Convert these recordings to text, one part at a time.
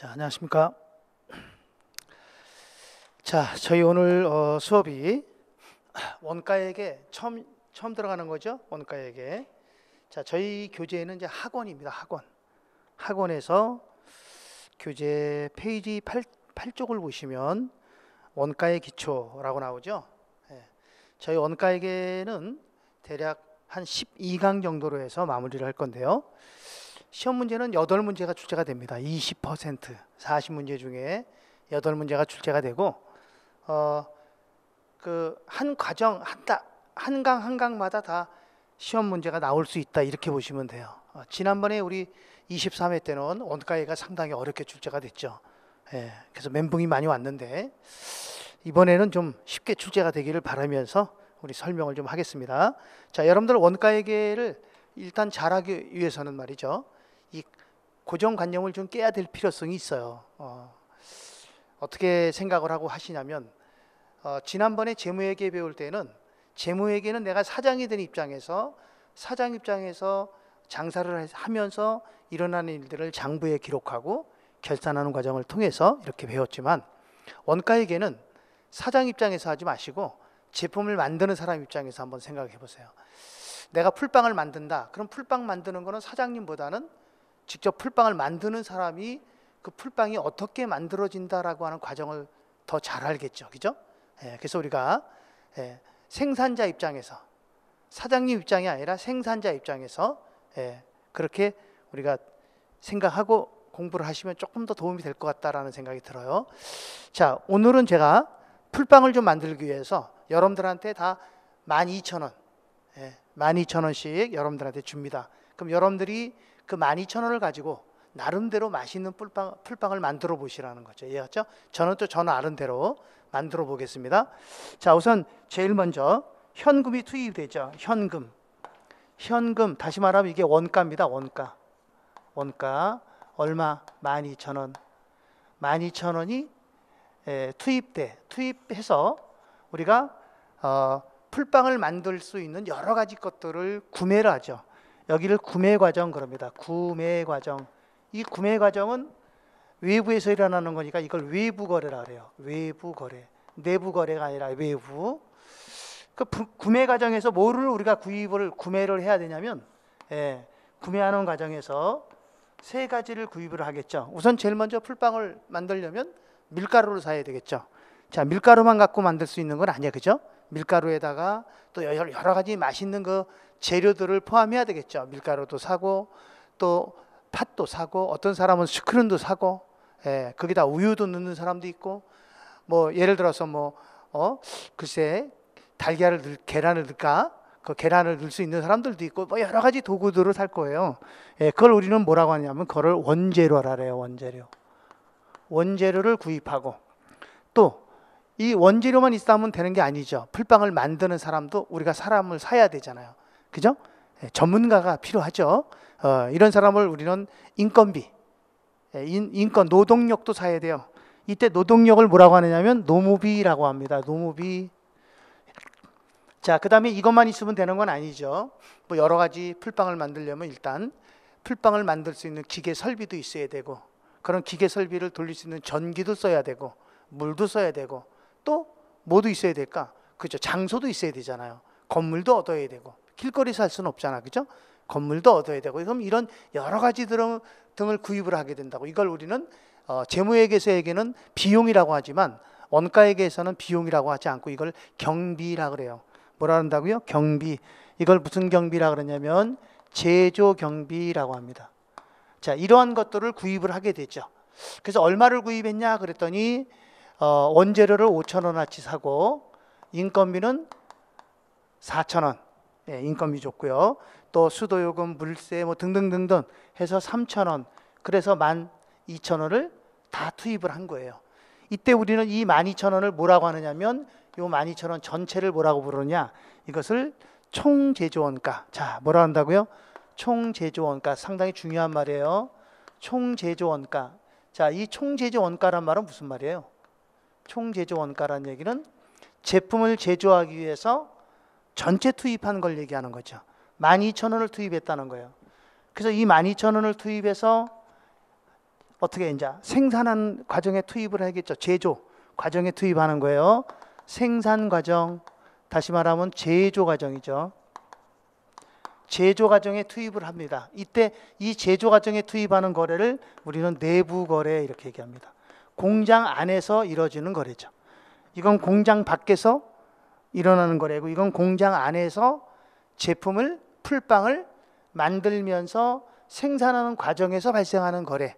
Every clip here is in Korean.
자, 안녕하십니까. 자, 저희 오늘 어, 수업이 원가에게 처음, 처음 들어가는 거죠. 원가에게. 자, 저희 교재는 이제 학원입니다. 학원. 학원에서 교재 페이지 8, 8쪽을 보시면 원가의 기초라고 나오죠. 예. 저희 원가에게는 대략 한 12강 정도로 해서 마무리를 할 건데요. 시험 문제는 8문제가 출제가 됩니다. 20% 40문제 중에 8문제가 출제가 되고 어 그 한 과정 한 한강 한강마다 다 시험 문제가 나올 수 있다 이렇게 보시면 돼요. 어, 지난번에 우리 23회 때는 원가위가 상당히 어렵게 출제가 됐죠. 예, 그래서 멘붕이 많이 왔는데 이번에는 좀 쉽게 출제가 되기를 바라면서 우리 설명을 좀 하겠습니다. 자, 여러분들 원가회계를 일단 잘하기 위해서는 말이죠. 고정관념을 좀 깨야 될 필요성이 있어요. 어, 떻게 생각을 하고 하시냐면 어, 지난번에 재무회계 배울 때는 재무회계는 내가 사장이 된 입장에서 사장 입장에서 장사를 하면서 일어나는 일들을 장부에 기록하고 결산하는 과정을 통해서 이렇게 배웠지만 원가에게는 사장 입장에서 하지 마시고 제품을 만드는 사람 입장에서 한번 생각해 보세요. 내가 풀빵을 만든다. 그럼 풀빵 만드는 거는 사장님보다는 직접 풀빵을 만드는 사람이 그 풀빵이 어떻게 만들어진다라고 하는 과정을 더 잘 알겠죠. 그죠? 예, 그래서 우리가 예, 생산자 입장에서 사장님 입장이 아니라 생산자 입장에서 예, 그렇게 우리가 생각하고 공부를 하시면 조금 더 도움이 될 것 같다라는 생각이 들어요. 자, 오늘은 제가 풀빵을 좀 만들기 위해서 여러분들한테 다 12,000원, 예, 12,000원씩 여러분들한테 줍니다. 그럼 여러분들이 그 12,000원을 가지고 나름대로 맛있는 풀빵, 풀빵을 만들어 보시라는 거죠. 이해갔죠? 저는 또저 나름대로 만들어 보겠습니다. 자, 우선 제일 먼저 현금이 투입되죠. 현금. 현금 다시 말하면 이게 원가입니다. 원가. 원가 얼마? 12,000원. 12,000원이 투입돼. 투입해서 우리가 어, 풀빵을 만들 수 있는 여러 가지 것들을 구매를 하죠. 여기를 구매 과정 그럽니다. 구매 과정. 이 구매 과정은 외부에서 일어나는 거니까 이걸 외부 거래라 그래요. 외부 거래. 내부 거래가 아니라 외부. 그 구매 과정에서 뭐를 우리가 구입을 구매를 해야 되냐면 예, 구매하는 과정에서 세 가지를 구입을 하겠죠. 우선 제일 먼저 풀빵을 만들려면 밀가루를 사야 되겠죠. 자, 밀가루만 갖고 만들 수 있는 건 아니야. 그죠? 밀가루에다가 또 여러 가지 맛있는 그 재료들을 포함해야 되겠죠. 밀가루도 사고 또 팥도 사고 어떤 사람은 슈크림도 사고 예, 거기다 우유도 넣는 사람도 있고 뭐 예를 들어서 뭐 어, 글쎄 달걀을 넣, 계란을 넣을까? 그 계란을 넣을 수 있는 사람들도 있고 뭐 여러 가지 도구들을 살 거예요. 예, 그걸 우리는 뭐라고 하냐면 그걸 원재료라 그래요. 원재료. 원재료를 구입하고 또 이 원재료만 있다면 되는 게 아니죠. 풀빵을 만드는 사람도 우리가 사람을 사야 되잖아요. 그죠? 예, 전문가가 필요하죠. 어, 이런 사람을 우리는 인건비, 예, 인, 인건, 노동력도 사야 돼요. 이때 노동력을 뭐라고 하느냐면 노무비라고 합니다. 노무비. 자, 그 다음에 이것만 있으면 되는 건 아니죠. 뭐 여러 가지 풀빵을 만들려면 일단 풀빵을 만들 수 있는 기계 설비도 있어야 되고 그런 기계 설비를 돌릴 수 있는 전기도 써야 되고 물도 써야 되고 또 뭐도 있어야 될까? 그죠. 장소도 있어야 되잖아요. 건물도 얻어야 되고 길거리에서 할 수는 없잖아. 그죠? 건물도 얻어야 되고 그럼 이런 여러 가지 등, 등을 구입을 하게 된다고 이걸 우리는 어, 재무회계서에게는 비용이라고 하지만 원가에게서는 비용이라고 하지 않고 이걸 경비라 그래요. 뭐라 한다고요? 경비. 이걸 무슨 경비라 그러냐면 제조 경비라고 합니다. 자, 이러한 것들을 구입을 하게 되죠. 그래서 얼마를 구입했냐 그랬더니 어, 원재료를 5천 원아치 사고 인건비는 4천 원. 네, 인건비 좋고요. 또 수도요금, 물세 뭐 등등등등 해서 3천 원. 그래서 12,000원을 다 투입을 한 거예요. 이때 우리는 이 12,000원을 뭐라고 하느냐면 이 12,000원 전체를 뭐라고 부르느냐? 이것을 총 제조원가. 자, 뭐라 한다고요? 총 제조원가. 상당히 중요한 말이에요. 총 제조원가. 자, 이 총 제조원가란 말은 무슨 말이에요? 총 제조원가란 얘기는 제품을 제조하기 위해서 전체 투입한 걸 얘기하는 거죠. 12,000원을 투입했다는 거예요. 그래서 이 12,000원을 투입해서 어떻게 이제 생산한 과정에 투입을 하겠죠. 제조 과정에 투입하는 거예요. 생산 과정 다시 말하면 제조 과정이죠. 제조 과정에 투입을 합니다. 이때 이 제조 과정에 투입하는 거래를 우리는 내부 거래 이렇게 얘기합니다. 공장 안에서 이루어지는 거래죠. 이건 공장 밖에서 일어나는 거래고 이건 공장 안에서 제품을 풀빵을 만들면서 생산하는 과정에서 발생하는 거래.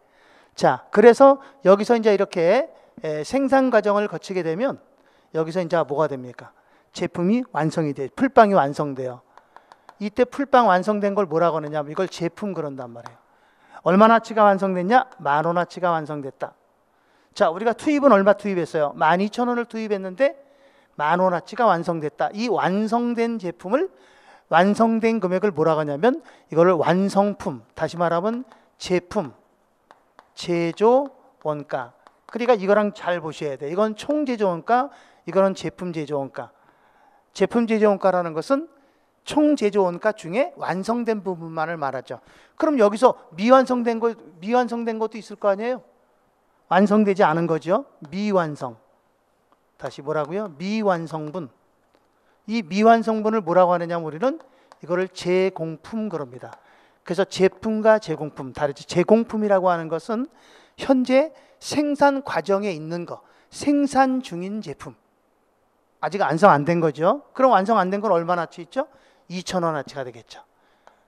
자, 그래서 여기서 이제 이렇게 생산 과정을 거치게 되면 여기서 이제 뭐가 됩니까? 제품이 완성이 돼. 풀빵이 완성돼요. 이때 풀빵 완성된 걸 뭐라고 하느냐? 이걸 제품 그런단 말이에요. 얼마나치가 완성됐냐? 만원아치가 완성됐다. 자, 우리가 투입은 얼마 투입했어요? 만 이천 원을 투입했는데 만원어치가 완성됐다. 이 완성된 제품을 완성된 금액을 뭐라고 하냐면 이거를 완성품, 다시 말하면 제품, 제조 원가. 그러니까 이거랑 잘 보셔야 돼. 이건 총 제조 원가, 이거는 제품 제조 원가. 제품 제조 원가라는 것은 총 제조 원가 중에 완성된 부분만을 말하죠. 그럼 여기서 미완성된 것 미완성된 것도 있을 거 아니에요? 완성되지 않은 거죠. 미완성. 다시 뭐라고요? 미완성분. 이 미완성분을 뭐라고 하느냐 우리는 이거를 재공품 그럽니다. 그래서 제품과 제공품 다르지 제공품이라고 하는 것은 현재 생산 과정에 있는 거 생산 중인 제품 아직 완성 안 된 거죠. 그럼 완성 안 된 건 얼마나치 있죠? 2천 원아치가 되겠죠.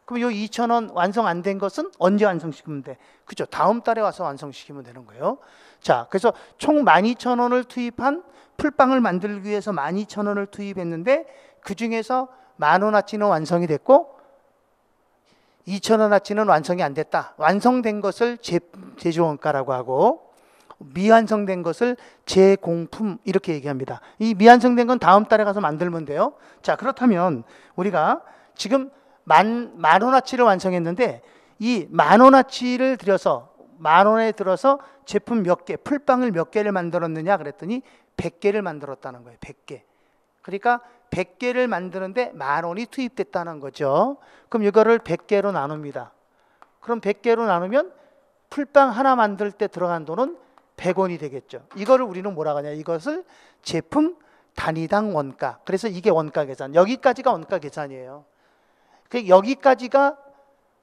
그럼 이 2천 원 완성 안 된 것은 언제 완성시키면 돼? 그죠? 다음 달에 와서 완성시키면 되는 거예요. 자, 그래서 총 12,000원을 투입한 풀빵을 만들기 위해서 12,000원을 투입했는데 그 중에서 만 원아치는 완성이 됐고 2 0 0 0원아치는 완성이 안 됐다. 완성된 것을 제, 조원가라고 하고 미완성된 것을 재공품 이렇게 얘기합니다. 이 미완성된 건 다음 달에 가서 만들면 돼요. 자, 그렇다면 우리가 지금 만, 만원아치를 완성했는데 이 만 원아치를 들여서 만 원에 들어서 제품 몇 개, 풀빵을 몇 개를 만들었느냐 그랬더니 100개를 만들었다는 거예요. 100개. 그러니까 100개를 만드는데 만 원이 투입됐다는 거죠. 그럼 이거를 100개로 나눕니다. 그럼 100개로 나누면 풀빵 하나 만들 때 들어간 돈은 100원이 되겠죠. 이거를 우리는 뭐라고 하냐? 이것을 제품 단위당 원가. 그래서 이게 원가 계산. 여기까지가 원가 계산이에요. 그 여기까지가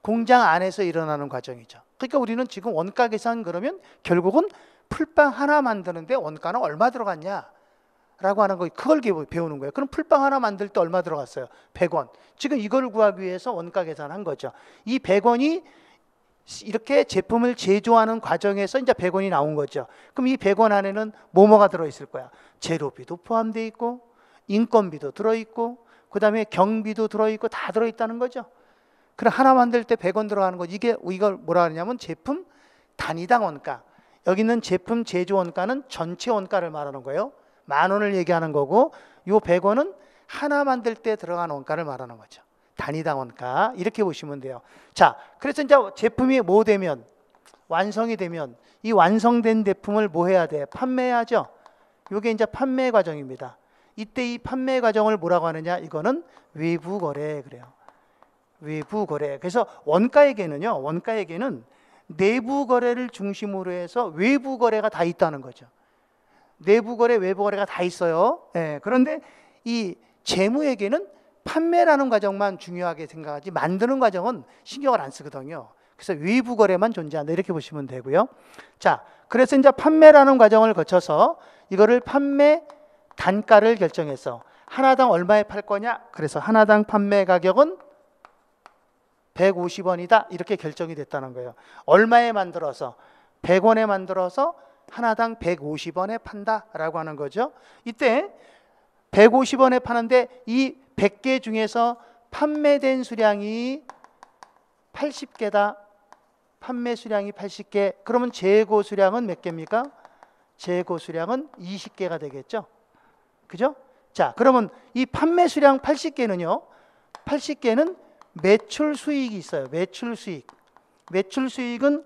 공장 안에서 일어나는 과정이죠. 그러니까 우리는 지금 원가 계산 그러면 결국은 풀빵 하나 만드는데 원가는 얼마 들어갔냐? 라고 하는 거 그걸 배우는 거예요. 그럼 풀빵 하나 만들 때 얼마 들어갔어요? 100원. 지금 이걸 구하기 위해서 원가 계산한 거죠. 이 100원이 이렇게 제품을 제조하는 과정에서 이제 100원이 나온 거죠. 그럼 이 100원 안에는 뭐뭐가 들어 있을 거야? 재료비도 포함돼 있고 인건비도 들어 있고 그다음에 경비도 들어 있고 다 들어 있다는 거죠. 그럼 하나 만들 때 100원 들어가는 거 이게 이걸 뭐라 하냐면 제품 단위당 원가. 여기 있는 제품 제조 원가는 전체 원가를 말하는 거예요. 만 원을 얘기하는 거고 요 100원은 하나 만들 때들어가는 원가를 말하는 거죠. 단위당 원가 이렇게 보시면 돼요. 자, 그래서 이제 제품이 뭐 되면 완성이 되면 이 완성된 제품을 뭐 해야 돼? 판매해야죠. 요게 이제 판매 과정입니다. 이때 이 판매 과정을 뭐라고 하느냐? 이거는 외부 거래 그래요. 외부 거래. 그래서 원가에게는요. 원가에게는 내부 거래를 중심으로 해서 외부 거래가 다 있다는 거죠. 내부 거래, 외부 거래가 다 있어요. 예, 그런데 이 재무에게는 판매라는 과정만 중요하게 생각하지 만드는 과정은 신경을 안 쓰거든요. 그래서 외부 거래만 존재한다 이렇게 보시면 되고요. 자, 그래서 이제 판매라는 과정을 거쳐서 이거를 판매 단가를 결정해서 하나당 얼마에 팔 거냐? 그래서 하나당 판매 가격은 150원이다 이렇게 결정이 됐다는 거예요. 얼마에 만들어서 100원에 만들어서 하나당 150원에 판다라고 하는 거죠. 이때 150원에 파는데 이 100개 중에서 판매된 수량이 80개다. 판매 수량이 80개. 그러면 재고 수량은 몇 개입니까? 재고 수량은 20개가 되겠죠. 그죠? 자, 그러면 이 판매 수량 80개는요. 80개는 매출 수익이 있어요. 매출 수익. 매출 수익은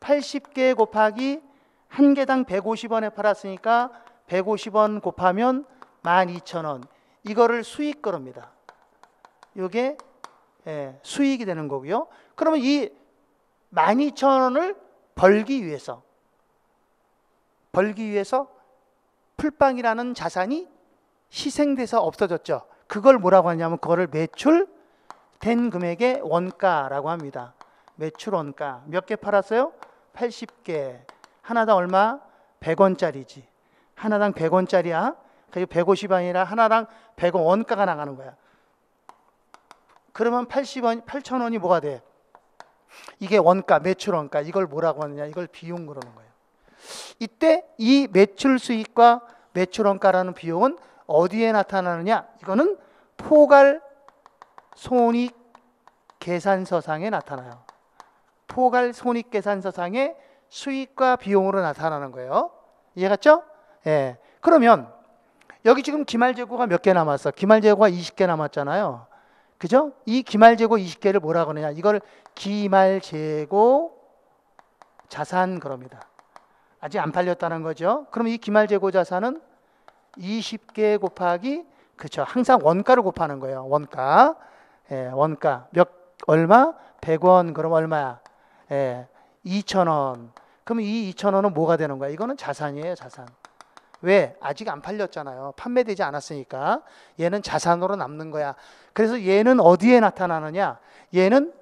80개 곱하기 1개당 150원에 팔았으니까 150원 곱하면 12,000원. 이거를 수익 거럽니다. 이게 예, 수익이 되는 거고요. 그러면 이 12,000원을 벌기 위해서 벌기 위해서 풀빵이라는 자산이 희생돼서 없어졌죠. 그걸 뭐라고 하냐면 그거를 매출 된 금액의 원가라고 합니다. 매출 원가. 몇 개 팔았어요? 80개. 하나당 얼마? 100원짜리지. 하나당 100원짜리야. 그게 150원이라 하나당 100원 원가가 나가는 거야. 그러면 80원, 8,000원이 뭐가 돼? 이게 원가, 매출 원가. 이걸 뭐라고 하느냐? 이걸 비용 그러는 거예요. 이때 이 매출 수익과 매출 원가라는 비용은 어디에 나타나느냐? 이거는 포괄 손익 계산서상에 나타나요. 포괄 손익 계산서상에 수익과 비용으로 나타나는 거예요. 이해갔죠? 예. 그러면 여기 지금 기말 재고가 몇 개 남았어? 기말 재고가 20개 남았잖아요. 그죠? 이 기말 재고 20개를 뭐라 그러냐? 이걸 기말 재고 자산 그럽니다. 아직 안 팔렸다는 거죠. 그럼 이 기말 재고 자산은 20개 곱하기 그렇죠. 항상 원가를 곱하는 거예요. 원가. 예, 원가 몇 얼마? 100원 그럼 얼마야? 예, 2천원 그럼 이2천원은 뭐가 되는 거야? 이거는 자산이에요, 자산. 왜? 아직 안 팔렸잖아요. 판매되지 않았으니까 얘는 자산으로 남는 거야. 그래서 얘는 어디에 나타나느냐? 얘는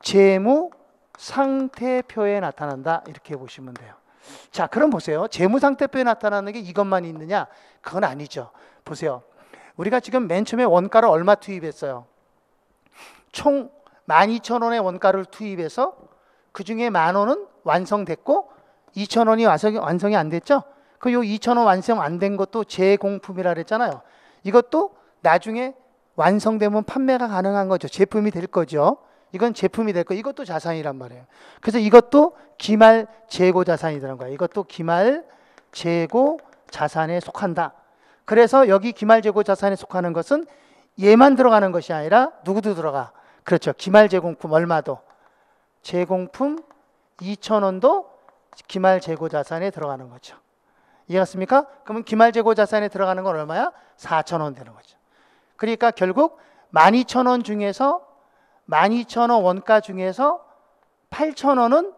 재무 상태표에 나타난다. 이렇게 보시면 돼요. 자, 그럼 보세요. 재무 상태표에 나타나는 게 이것만 있느냐? 그건 아니죠. 보세요. 우리가 지금 맨 처음에 원가를 얼마 투입했어요? 총 12,000원의 원가를 투입해서 그 중에 만 원은 완성됐고 2,000원이 완성이, 완성이 안 됐죠? 그 요 2,000원 완성 안 된 것도 재공품이라 그랬잖아요. 이것도 나중에 완성되면 판매가 가능한 거죠. 제품이 될 거죠. 이건 제품이 될 거. 이것도 자산이란 말이에요. 그래서 이것도 기말 재고 자산이라는 거예요. 이것도 기말 재고 자산에 속한다. 그래서 여기 기말재고 자산에 속하는 것은 얘만 들어가는 것이 아니라 누구도 들어가. 그렇죠. 기말재공품 얼마도 재공품 2천원도 기말재고 자산에 들어가는 거죠. 이해갔습니까? 그러면 기말재고 자산에 들어가는 건 얼마야? 4천원 되는 거죠. 그러니까 결국 12,000원 중에서 12,000원 원가 중에서 8,000원은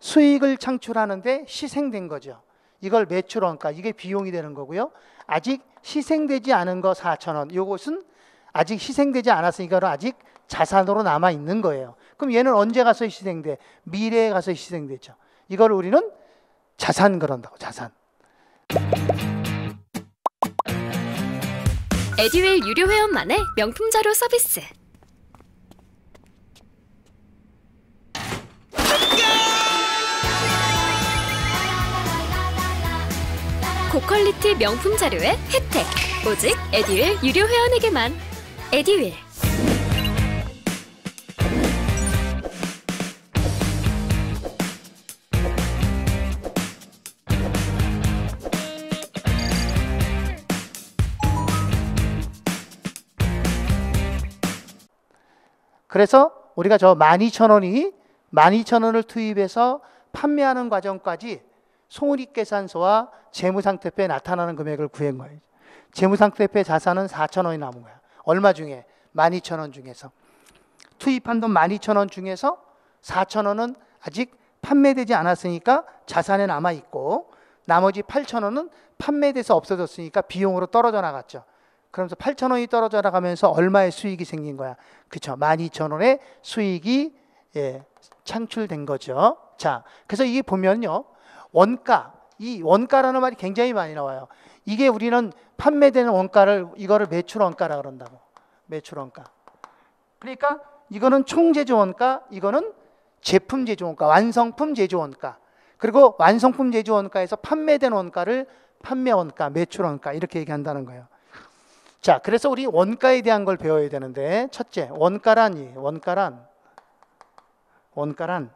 수익을 창출하는데 희생된 거죠. 이걸 매출원가 그러니까 이게 비용이 되는 거고요. 아직 희생되지 않은 거 4천 원. 이것은 아직 희생되지 않았으니까 아직 자산으로 남아 있는 거예요. 그럼 얘는 언제 가서 희생돼? 미래에 가서 희생되죠. 이걸 우리는 자산 그런다고 자산. 에듀윌 유료 회원만의 명품 자료 서비스. 고퀄리티 명품 자료의 혜택 오직 에듀윌 유료 회원에게만 에듀윌 그래서 우리가 저 12,000원이 12,000원을 투입해서 판매하는 과정까지 송우리계산서와 재무상태표에 나타나는 금액을 구한 거예요. 재무상태표에 자산은 4천 원이 남은 거야. 얼마 중에? 12,000원 중에서. 투입한 돈 12,000원 중에서 4,000원은 아직 판매되지 않았으니까 자산에 남아 있고 나머지 8,000원은 판매돼서 없어졌으니까 비용으로 떨어져 나갔죠. 그러면서 8,000원이 떨어져 나가면서 얼마의 수익이 생긴 거야? 그쵸? 12,000원의 수익이 예, 창출된 거죠. 자, 그래서 이게 보면요. 원가 이 원가라는 말이 굉장히 많이 나와요. 이게 우리는 판매되는 원가를 이거를 매출 원가라 그런다고 매출 원가. 그러니까 이거는 총 제조 원가, 이거는 제품 제조 원가, 완성품 제조 원가. 그리고 완성품 제조 원가에서 판매된 원가를 판매 원가, 매출 원가 이렇게 얘기한다는 거예요. 자, 그래서 우리 원가에 대한 걸 배워야 되는데 첫째, 원가란 이 원가란 원가란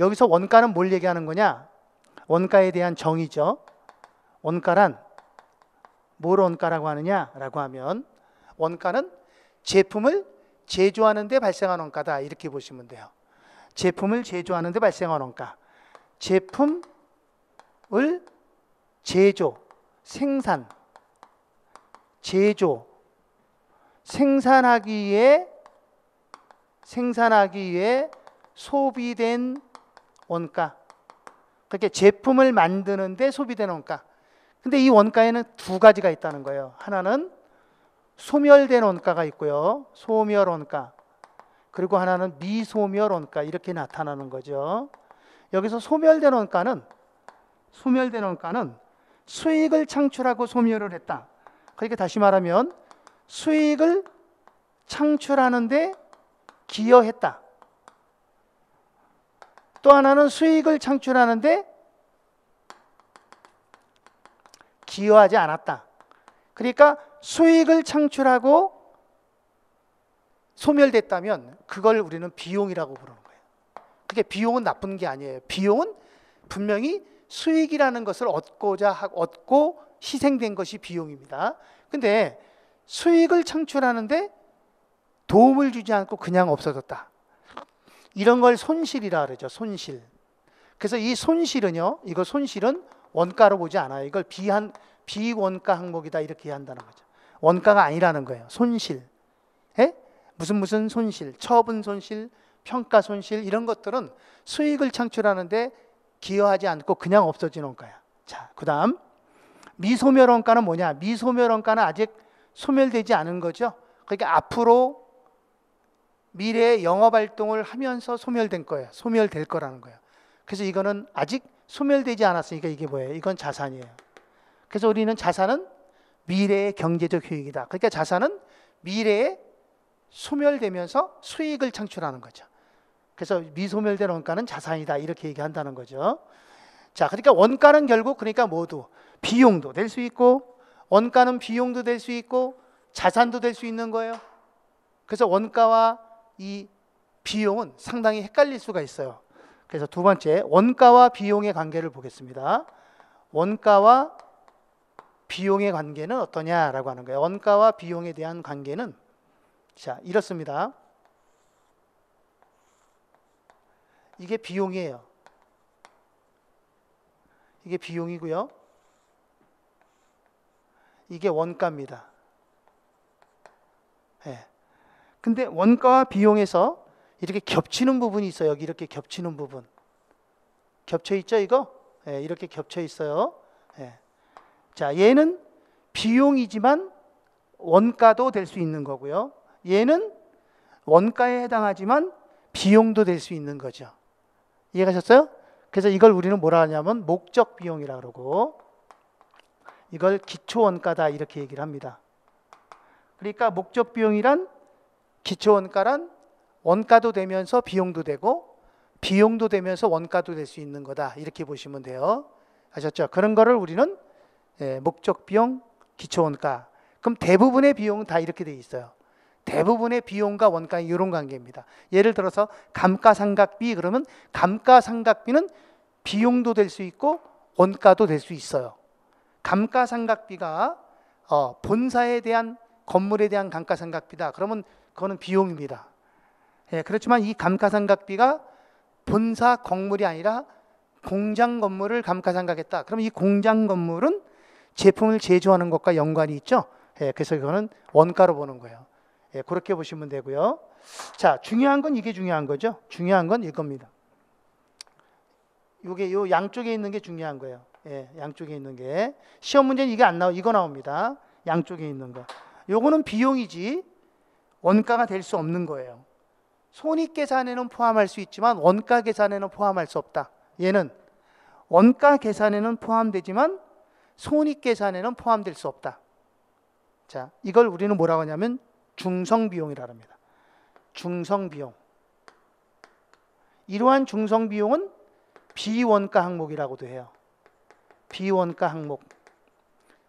여기서 원가는 뭘 얘기하는 거냐? 원가에 대한 정의죠. 원가란 뭘 원가라고 하느냐라고 하면 원가는 제품을 제조하는 데 발생한 원가다 이렇게 보시면 돼요. 제품을 제조하는 데 발생한 원가. 제품을 제조, 생산, 제조, 생산하기 위 생산하기 위 소비된 원가. 그렇게 제품을 만드는데 소비되는 원가. 근데 이 원가에는 두 가지가 있다는 거예요. 하나는 소멸된 원가가 있고요. 소멸 원가. 그리고 하나는 미소멸 원가 이렇게 나타나는 거죠. 여기서 소멸된 원가는 소멸된 원가는 수익을 창출하고 소멸을 했다. 그러니 다시 말하면 수익을 창출하는데 기여했다. 또 하나는 수익을 창출하는데 기여하지 않았다. 그러니까 수익을 창출하고 소멸됐다면 그걸 우리는 비용이라고 부르는 거예요. 그게 비용은 나쁜 게 아니에요. 비용은 분명히 수익이라는 것을 얻고자 얻고 희생된 것이 비용입니다. 근데 수익을 창출하는데 도움을 주지 않고 그냥 없어졌다. 이런 걸 손실이라 그러죠. 손실. 그래서 이 손실은요. 이거 손실은 원가로 보지 않아요. 이걸 비한 비원가 항목이다 이렇게 한다는 거죠. 원가가 아니라는 거예요. 손실. 에? 예? 무슨 무슨 손실, 처분 손실, 평가 손실 이런 것들은 수익을 창출하는데 기여하지 않고 그냥 없어지는 거야. 자, 그다음 미소멸 원가는 뭐냐? 미소멸 원가는 아직 소멸되지 않은 거죠. 그러니까 앞으로 미래의 영업 활동을 하면서 소멸된 거예요. 소멸될 거라는 거예요. 그래서 이거는 아직 소멸되지 않았으니까 이게 뭐예요? 이건 자산이에요. 그래서 우리는 자산은 미래의 경제적 효익이다. 그러니까 자산은 미래에 소멸되면서 수익을 창출하는 거죠. 그래서 미소멸된 원가는 자산이다. 이렇게 얘기한다는 거죠. 자, 그러니까 원가는 결국 그러니까 모두 비용도 될 수 있고 원가는 비용도 될 수 있고 자산도 될 수 있는 거예요. 그래서 원가와 이 비용은 상당히 헷갈릴 수가 있어요. 그래서 두 번째 원가와 비용의 관계를 보겠습니다. 원가와 비용의 관계는 어떠냐라고 하는 거예요. 원가와 비용에 대한 관계는 자 이렇습니다. 이게 비용이에요. 이게 비용이고요. 이게 원가입니다. 예. 근데 원가와 비용에서 이렇게 겹치는 부분이 있어요. 여기 이렇게 겹치는 부분. 겹쳐 있죠, 이거? 예, 이렇게 겹쳐 있어요. 예. 자, 얘는 비용이지만 원가도 될 수 있는 거고요. 얘는 원가에 해당하지만 비용도 될 수 있는 거죠. 이해가셨어요? 그래서 이걸 우리는 뭐라 하냐면 목적 비용이라 고 그러고 이걸 기초 원가다 이렇게 얘기를 합니다. 그러니까 목적 비용이란 기초 원가란 원가도 되면서 비용도 되고 비용도 되면서 원가도 될 수 있는 거다. 이렇게 보시면 돼요. 아셨죠? 그런 거를 우리는 예, 목적 비용, 기초 원가. 그럼 대부분의 비용은 다 이렇게 돼 있어요. 대부분의 비용과 원가 는 이런 관계입니다. 예를 들어서 감가상각비 그러면 감가상각비는 비용도 될 수 있고 원가도 될 수 있어요. 감가상각비가 어, 본사에 대한 건물에 대한 감가상각비다. 그러면 그거는 비용입니다. 예, 그렇지만 이 감가상각비가 본사 건물이 아니라 공장 건물을 감가상각했다. 그럼 이 공장 건물은 제품을 제조하는 것과 연관이 있죠. 예, 그래서 이거는 원가로 보는 거예요. 예, 그렇게 보시면 되고요. 자, 중요한 건 이게 중요한 거죠. 중요한 건 이겁니다. 요게 요 양쪽에 있는 게 중요한 거예요. 예, 양쪽에 있는 게 시험 문제는 이게 안 나오 이거 나옵니다. 양쪽에 있는 거. 요거는 비용이지 원가가 될 수 없는 거예요. 손익 계산에는 포함할 수 있지만 원가 계산에는 포함할 수 없다. 얘는 원가 계산에는 포함되지만 손익 계산에는 포함될 수 없다. 자, 이걸 우리는 뭐라고 하냐면 중성 비용이라고 합니다. 중성 비용. 이러한 중성 비용은 비원가 항목이라고도 해요. 비원가 항목.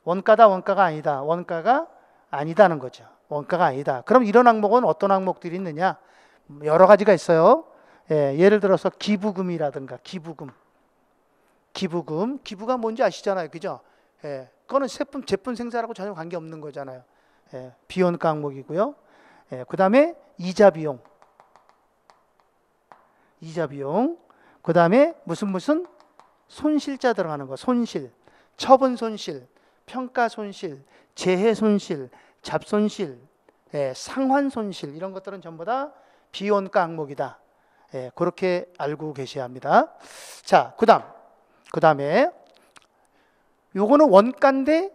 원가다 원가가 아니다. 원가가 아니다는 거죠. 원가가 아니다. 그럼 이런 항목은 어떤 항목들이 있느냐? 여러 가지가 있어요. 예, 예를 들어서 기부금이라든가 기부금. 기부금. 기부가 뭔지 아시잖아요. 그죠? 예, 그거는 제품, 제품 생산하고 전혀 관계없는 거잖아요. 예, 비원가 항목이고요. 예, 그 다음에 이자 비용. 이자 비용. 그 다음에 무슨 무슨 손실자 들어가는 거. 손실. 처분 손실. 평가 손실. 재해 손실. 잡손실, 예, 상환손실 이런 것들은 전부 다 비원가 항목이다. 예, 그렇게 알고 계셔야 합니다. 자, 그다음 그다음에 요거는 원가인데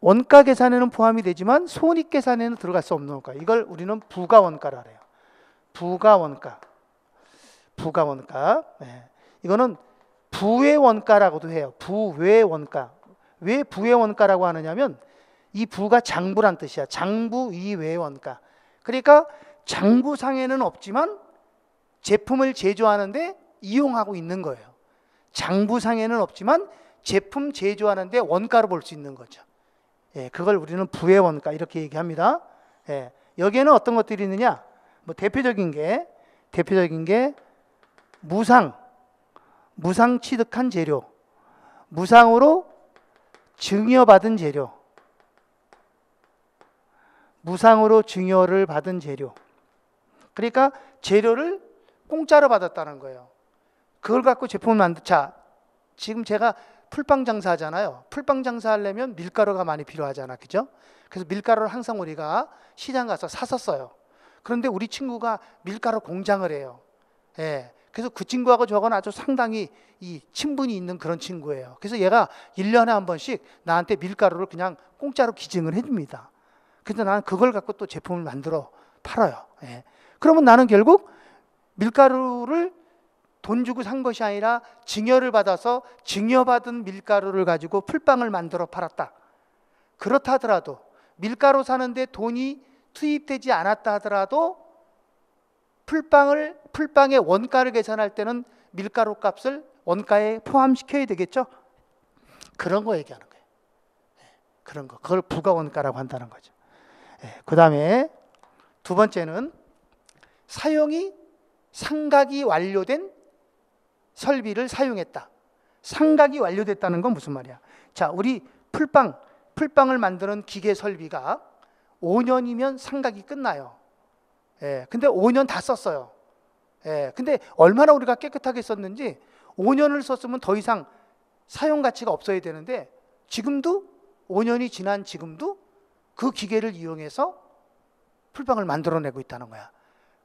원가 계산에는 포함이 되지만 손익 계산에는 들어갈 수 없는 원가. 이걸 우리는 부가 원가라 그래요. 부가 원가. 부가 원가. 예. 이거는 부의 원가라고도 해요. 부외 원가. 왜 부의 원가라고 하느냐면 이 부가 장부란 뜻이야. 장부 이외 원가. 그러니까 장부상에는 없지만 제품을 제조하는데 이용하고 있는 거예요. 장부상에는 없지만 제품 제조하는데 원가로 볼 수 있는 거죠. 예, 그걸 우리는 부의 원가 이렇게 얘기합니다. 예, 여기에는 어떤 것들이 있느냐? 뭐 대표적인 게 대표적인 게 무상 무상 취득한 재료, 무상으로 증여받은 재료, 무상으로 증여를 받은 재료. 그러니까 재료를 공짜로 받았다는 거예요. 그걸 갖고 제품을 만들 자 지금 제가 풀빵 장사하잖아요. 풀빵 장사하려면 밀가루가 많이 필요하잖아, 그죠? 그래서 밀가루를 항상 우리가 시장 가서 샀었어요. 그런데 우리 친구가 밀가루 공장을 해요. 예. 그래서 그 친구하고 저건 아주 상당히 이 친분이 있는 그런 친구예요. 그래서 얘가 1년에한 번씩 나한테 밀가루를 그냥 공짜로 기증을 해줍니다. 근데 나는 그걸 갖고 또 제품을 만들어 팔아요. 예. 그러면 나는 결국 밀가루를 돈 주고 산 것이 아니라 증여를 받아서 증여받은 밀가루를 가지고 풀빵을 만들어 팔았다. 그렇다 하더라도 밀가루 사는데 돈이 투입되지 않았다 하더라도 풀빵을 풀빵의 원가를 계산할 때는 밀가루 값을 원가에 포함시켜야 되겠죠. 그런 거 얘기하는 거예요. 예. 그런 거 그걸 부가 원가라고 한다는 거죠. 예, 그 다음에 두 번째는 사용이 상각이 완료된 설비를 사용했다. 상각이 완료됐다는 건 무슨 말이야? 자, 우리 풀빵, 풀빵을 만드는 기계 설비가 5년이면 상각이 끝나요. 예, 근데 5년 다 썼어요. 예, 근데 얼마나 우리가 깨끗하게 썼는지 5년을 썼으면 더 이상 사용 가치가 없어야 되는데 지금도 5년이 지난 지금도 그 기계를 이용해서 풀빵을 만들어내고 있다는 거야.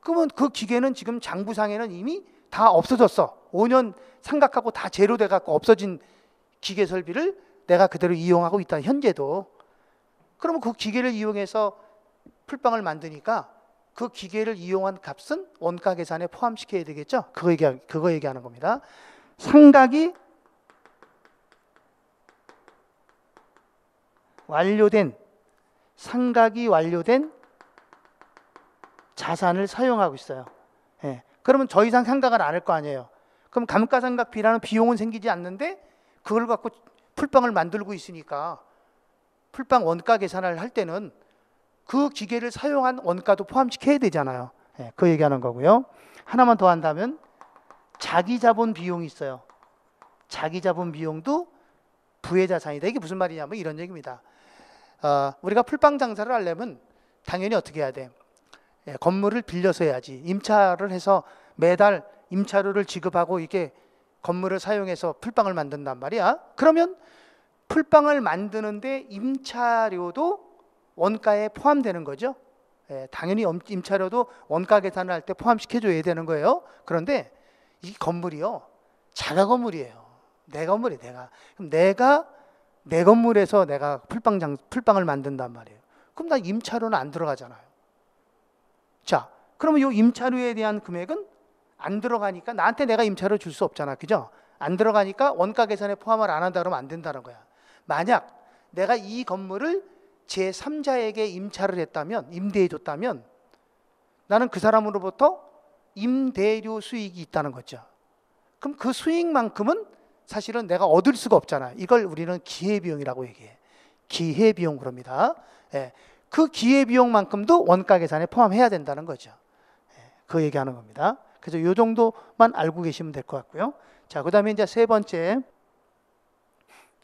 그러면 그 기계는 지금 장부상에는 이미 다 없어졌어. 5년 상각하고 다 제로돼 갖고 없어진 기계 설비를 내가 그대로 이용하고 있다. 현재도. 그러면 그 기계를 이용해서 풀빵을 만드니까 그 기계를 이용한 값은 원가 계산에 포함시켜야 되겠죠? 그거 얘기 그거 얘기하는 겁니다. 상각이 완료된 상각이 완료된 자산을 사용하고 있어요. 예. 그러면 더 이상 상각을 안 할 거 아니에요. 그럼 감가상각 비라는 비용은 생기지 않는데 그걸 갖고 풀빵을 만들고 있으니까 풀빵 원가 계산을 할 때는 그 기계를 사용한 원가도 포함시켜야 되잖아요. 예, 그 얘기하는 거고요. 하나만 더 한다면 자기 자본 비용이 있어요. 자기 자본 비용도 부의 자산이다. 이게 무슨 말이냐면 뭐 이런 얘기입니다. 어, 우리가 풀빵 장사를 하려면 당연히 어떻게 해야 돼? 예, 건물을 빌려서 해야지. 임차를 해서 매달 임차료를 지급하고 이게 건물을 사용해서 풀빵을 만든단 말이야. 그러면 풀빵을 만드는데 임차료도 원가에 포함되는 거죠. 예, 당연히 임차료도 원가 계산을 할 때 포함시켜줘야 되는 거예요. 그런데 이 건물이요. 자가 건물이에요. 내 건물이 내가. 그럼 내가 내 건물에서 내가 풀빵 장, 풀빵을 만든단 말이에요. 그럼 나 임차료는 안 들어가잖아요. 자, 그러면 이 임차료에 대한 금액은 안 들어가니까 나한테 내가 임차료 줄 수 없잖아. 그죠? 안 들어가니까 원가 계산에 포함을 안 한다 그러면 안 된다는 거야. 만약 내가 이 건물을 제3자에게 임차를 했다면, 임대해 줬다면 나는 그 사람으로부터 임대료 수익이 있다는 거죠. 그럼 그 수익만큼은 사실은 내가 얻을 수가 없잖아요. 이걸 우리는 기회비용이라고 얘기해. 기회비용 그럽니다. 예. 그 기회비용만큼도 원가 계산에 포함해야 된다는 거죠. 예. 그 얘기하는 겁니다. 그래서 이 정도만 알고 계시면 될 것 같고요. 자, 그 다음에 이제 세 번째.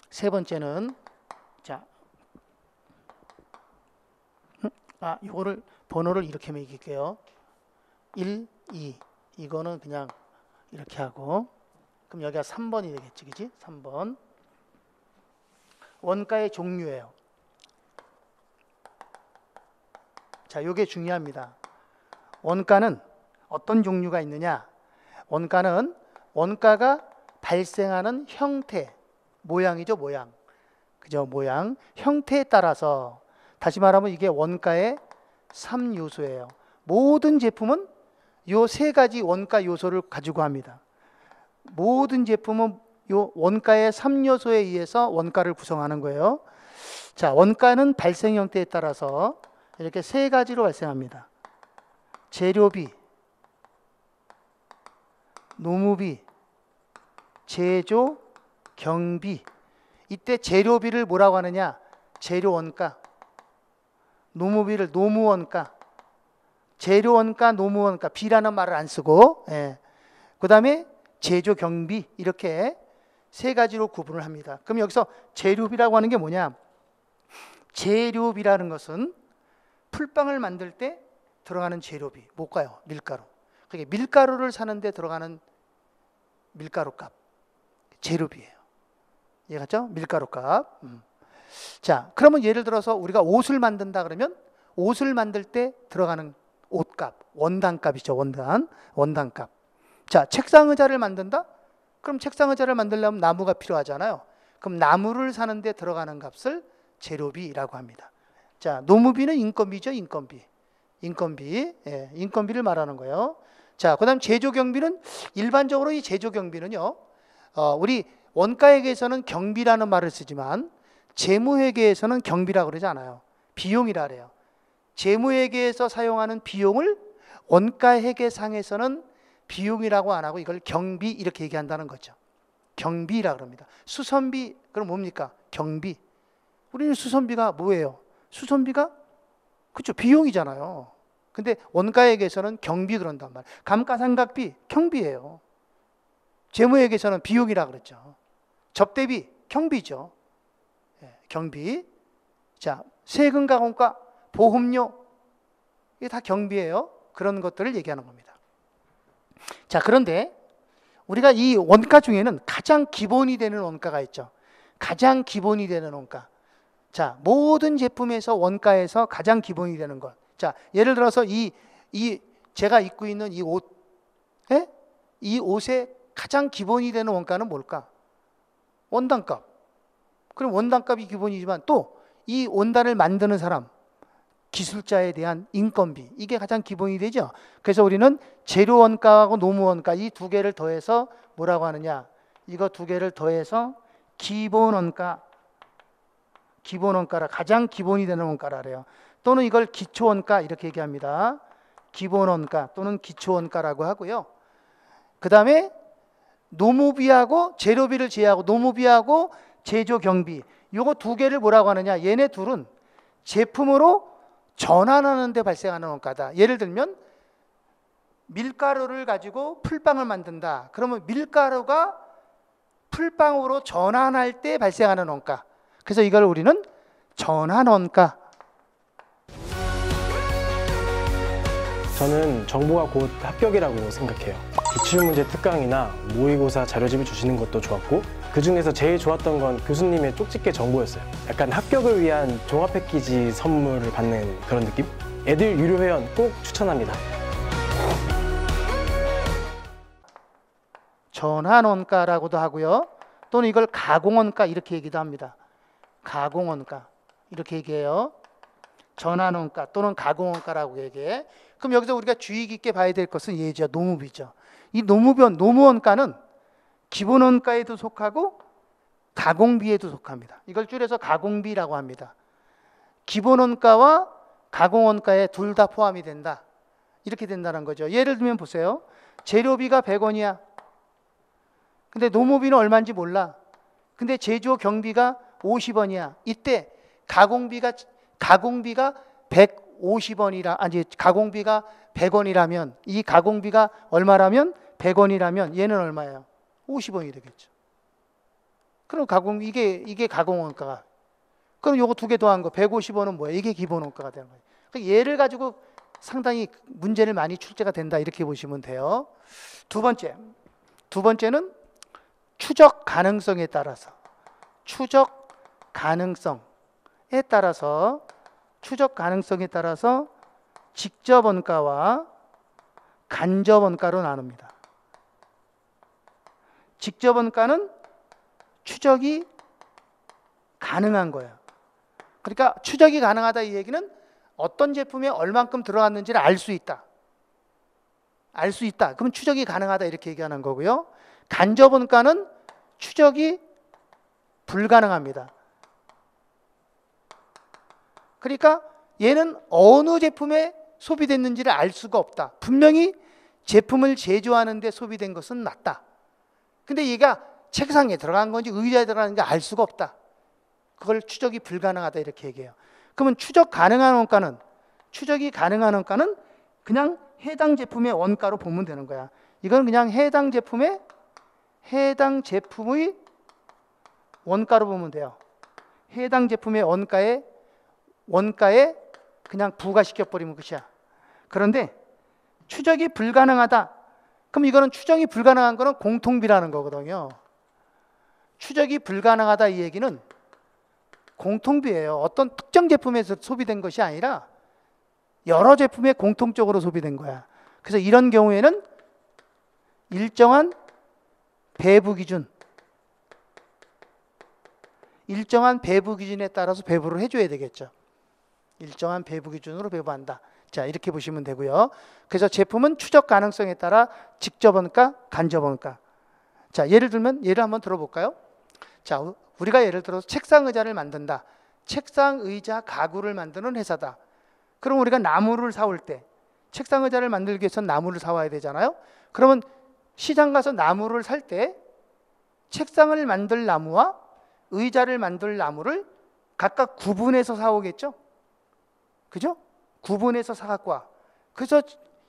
세 번째는, 자, 음? 아, 이거를 번호를 이렇게 매길게요. 1, 2. 이거는 그냥 이렇게 하고, 그럼 여기가 3번이 되겠지, 그지? 3번. 원가의 종류예요. 자, 요게 중요합니다. 원가는 어떤 종류가 있느냐? 원가는 원가가 발생하는 형태, 모양이죠, 모양. 그죠, 모양. 형태에 따라서 다시 말하면 이게 원가의 3요소예요. 모든 제품은 요 세 가지 원가 요소를 가지고 합니다. 모든 제품은 요 원가의 3요소에 의해서 원가를 구성하는 거예요. 자, 원가는 발생 형태에 따라서 이렇게 세 가지로 발생합니다. 재료비, 노무비, 제조, 경비. 이때 재료비를 뭐라고 하느냐? 재료 원가. 노무비를 노무 원가. 재료 원가, 노무 원가. 비라는 말을 안 쓰고. 예. 그다음에 제조 경비 이렇게 세 가지로 구분을 합니다. 그럼 여기서 재료비라고 하는 게 뭐냐? 재료비라는 것은 풀빵을 만들 때 들어가는 재료비, 뭘까요? 밀가루. 그게 밀가루를 사는데 들어가는 밀가루 값, 재료비예요. 이해갔죠? 밀가루 값. 음. 자, 그러면 예를 들어서 우리가 옷을 만든다 그러면 옷을 만들 때 들어가는 옷값, 원단값이죠. 원단, 원단값. 자, 책상 의자를 만든다? 그럼 책상 의자를 만들려면 나무가 필요하잖아요. 그럼 나무를 사는데 들어가는 값을 재료비라고 합니다. 자, 노무비는 인건비죠, 인건비. 인건비. 예, 인건비를 말하는 거예요. 자, 그다음 제조 경비는 일반적으로 이 제조 경비는요. 어, 우리 원가회계에서는 경비라는 말을 쓰지만 재무회계에서는 경비라고 그러지 않아요. 비용이라 그래요. 재무회계에서 사용하는 비용을 원가회계상에서는 비용이라고 안 하고 이걸 경비 이렇게 얘기한다는 거죠. 경비라 그럽니다. 수선비 그럼 뭡니까? 경비. 우리는 수선비가 뭐예요? 수선비가 그렇죠. 비용이잖아요. 근데 원가액에서는 경비 그런단 말이에요. 감가상각비 경비예요. 재무액에서는 비용이라 그랬죠. 접대비 경비죠. 예, 경비. 자, 세금과 공과 보험료 이게 다 경비예요. 그런 것들을 얘기하는 겁니다. 자, 그런데 우리가 이 원가 중에는 가장 기본이 되는 원가가 있죠. 가장 기본이 되는 원가. 자, 모든 제품에서 원가에서 가장 기본이 되는 것. 자, 예를 들어서 이, 이, 제가 입고 있는 이 옷, 에? 이 옷의 가장 기본이 되는 원가는 뭘까? 원단값. 그럼 원단값이 기본이지만 또 이 원단을 만드는 사람, 기술자에 대한 인건비 이게 가장 기본이 되죠. 그래서 우리는 재료원가하고 노무원가 이 두 개를 더해서 뭐라고 하느냐? 이거 두 개를 더해서 기본원가 기본원가라 가장 기본이 되는 원가라 그래요. 또는 이걸 기초원가 이렇게 얘기합니다. 기본원가 또는 기초원가라고 하고요. 그다음에 노무비하고 재료비를 제외하고 노무비하고 제조 경비 요거 두 개를 뭐라고 하느냐? 얘네 둘은 제품으로 전환하는 데 발생하는 원가다. 예를 들면 밀가루를 가지고 풀빵을 만든다. 그러면 밀가루가 풀빵으로 전환할 때 발생하는 원가. 그래서 이걸 우리는 전환 원가. 저는 정보가곧 합격이라고 생각해요. 기출문제 특강이나 모의고사 자료집을 주시는 것도 좋았고 그 중에서 제일 좋았던 건 교수님의 쪽집게 정보였어요. 약간 합격을 위한 종합 패키지 선물을 받는 그런 느낌? 애들 유료 회원 꼭 추천합니다. 전환원가라고도 하고요. 또는 이걸 가공원가 이렇게 얘기도 합니다. 가공원가 이렇게 얘기해요. 전환원가 또는 가공원가라고 얘기해. 그럼 여기서 우리가 주의 깊게 봐야 될 것은 예죠. 노무비죠. 이 노무변, 노무원가는 기본 원가에도 속하고 가공비에도 속합니다. 이걸 줄여서 가공비라고 합니다. 기본 원가와 가공 원가에 둘 다 포함이 된다. 이렇게 된다는 거죠. 예를 들면 보세요. 재료비가 100원이야. 근데 노무비는 얼마인지 몰라. 근데 제조 경비가 50원이야. 이때 가공비가 가공비가 150원이라 아니 가공비가 100원이라면 이 가공비가 얼마라면 100원이라면 얘는 얼마예요? 50원이 되겠죠. 그럼 가공 이게 이게 가공 원가가 그럼 요거 두 개 더한 거 150원은 뭐야? 이게 기본 원가가 되는 거예요. 그러를 그러니까 가지고 상당히 문제를 많이 출제가 된다 이렇게 보시면 돼요. 두 번째. 두 번째는 추적 가능성에 따라서 추적 가능성에 따라서 추적 가능성에 따라서 직접 원가와 간접 원가로 나눕니다. 직접 원가는 추적이 가능한 거예요. 그러니까 추적이 가능하다 이 얘기는 어떤 제품에 얼만큼 들어갔는지를 알 수 있다. 알 수 있다. 그럼 추적이 가능하다 이렇게 얘기하는 거고요. 간접 원가는 추적이 불가능합니다. 그러니까 얘는 어느 제품에 소비됐는지를 알 수가 없다. 분명히 제품을 제조하는 데 소비된 것은 맞다. 근데 얘가 책상에 들어간 건지 의자에 들어간 건지 알 수가 없다. 그걸 추적이 불가능하다 이렇게 얘기해요. 그러면 추적 가능한 원가는 추적이 가능한 원가는 그냥 해당 제품의 원가로 보면 되는 거야. 이건 그냥 해당 제품의 해당 제품의 원가로 보면 돼요. 해당 제품의 원가에 원가에 그냥 부과시켜 버리면 끝이야. 그런데 추적이 불가능하다. 그럼 이거는 추정이 불가능한 거는 공통비라는 거거든요. 추적이 불가능하다 이 얘기는 공통비예요. 어떤 특정 제품에서 소비된 것이 아니라 여러 제품에 공통적으로 소비된 거야. 그래서 이런 경우에는 일정한 배부 기준, 일정한 배부 기준에 따라서 배부를 해줘야 되겠죠. 일정한 배부 기준으로 배부한다. 자, 이렇게 보시면 되고요. 그래서 제품은 추적 가능성에 따라 직접원가, 간접원가. 자, 예를 들면 예를 한번 들어볼까요? 자, 우리가 예를 들어서 책상 의자를 만든다. 책상 의자 가구를 만드는 회사다. 그럼 우리가 나무를 사올 때 책상 의자를 만들기 위해서 나무를 사와야 되잖아요. 그러면 시장 가서 나무를 살 때 책상을 만들 나무와 의자를 만들 나무를 각각 구분해서 사오겠죠? 그죠? 구분해서 사각과 그래서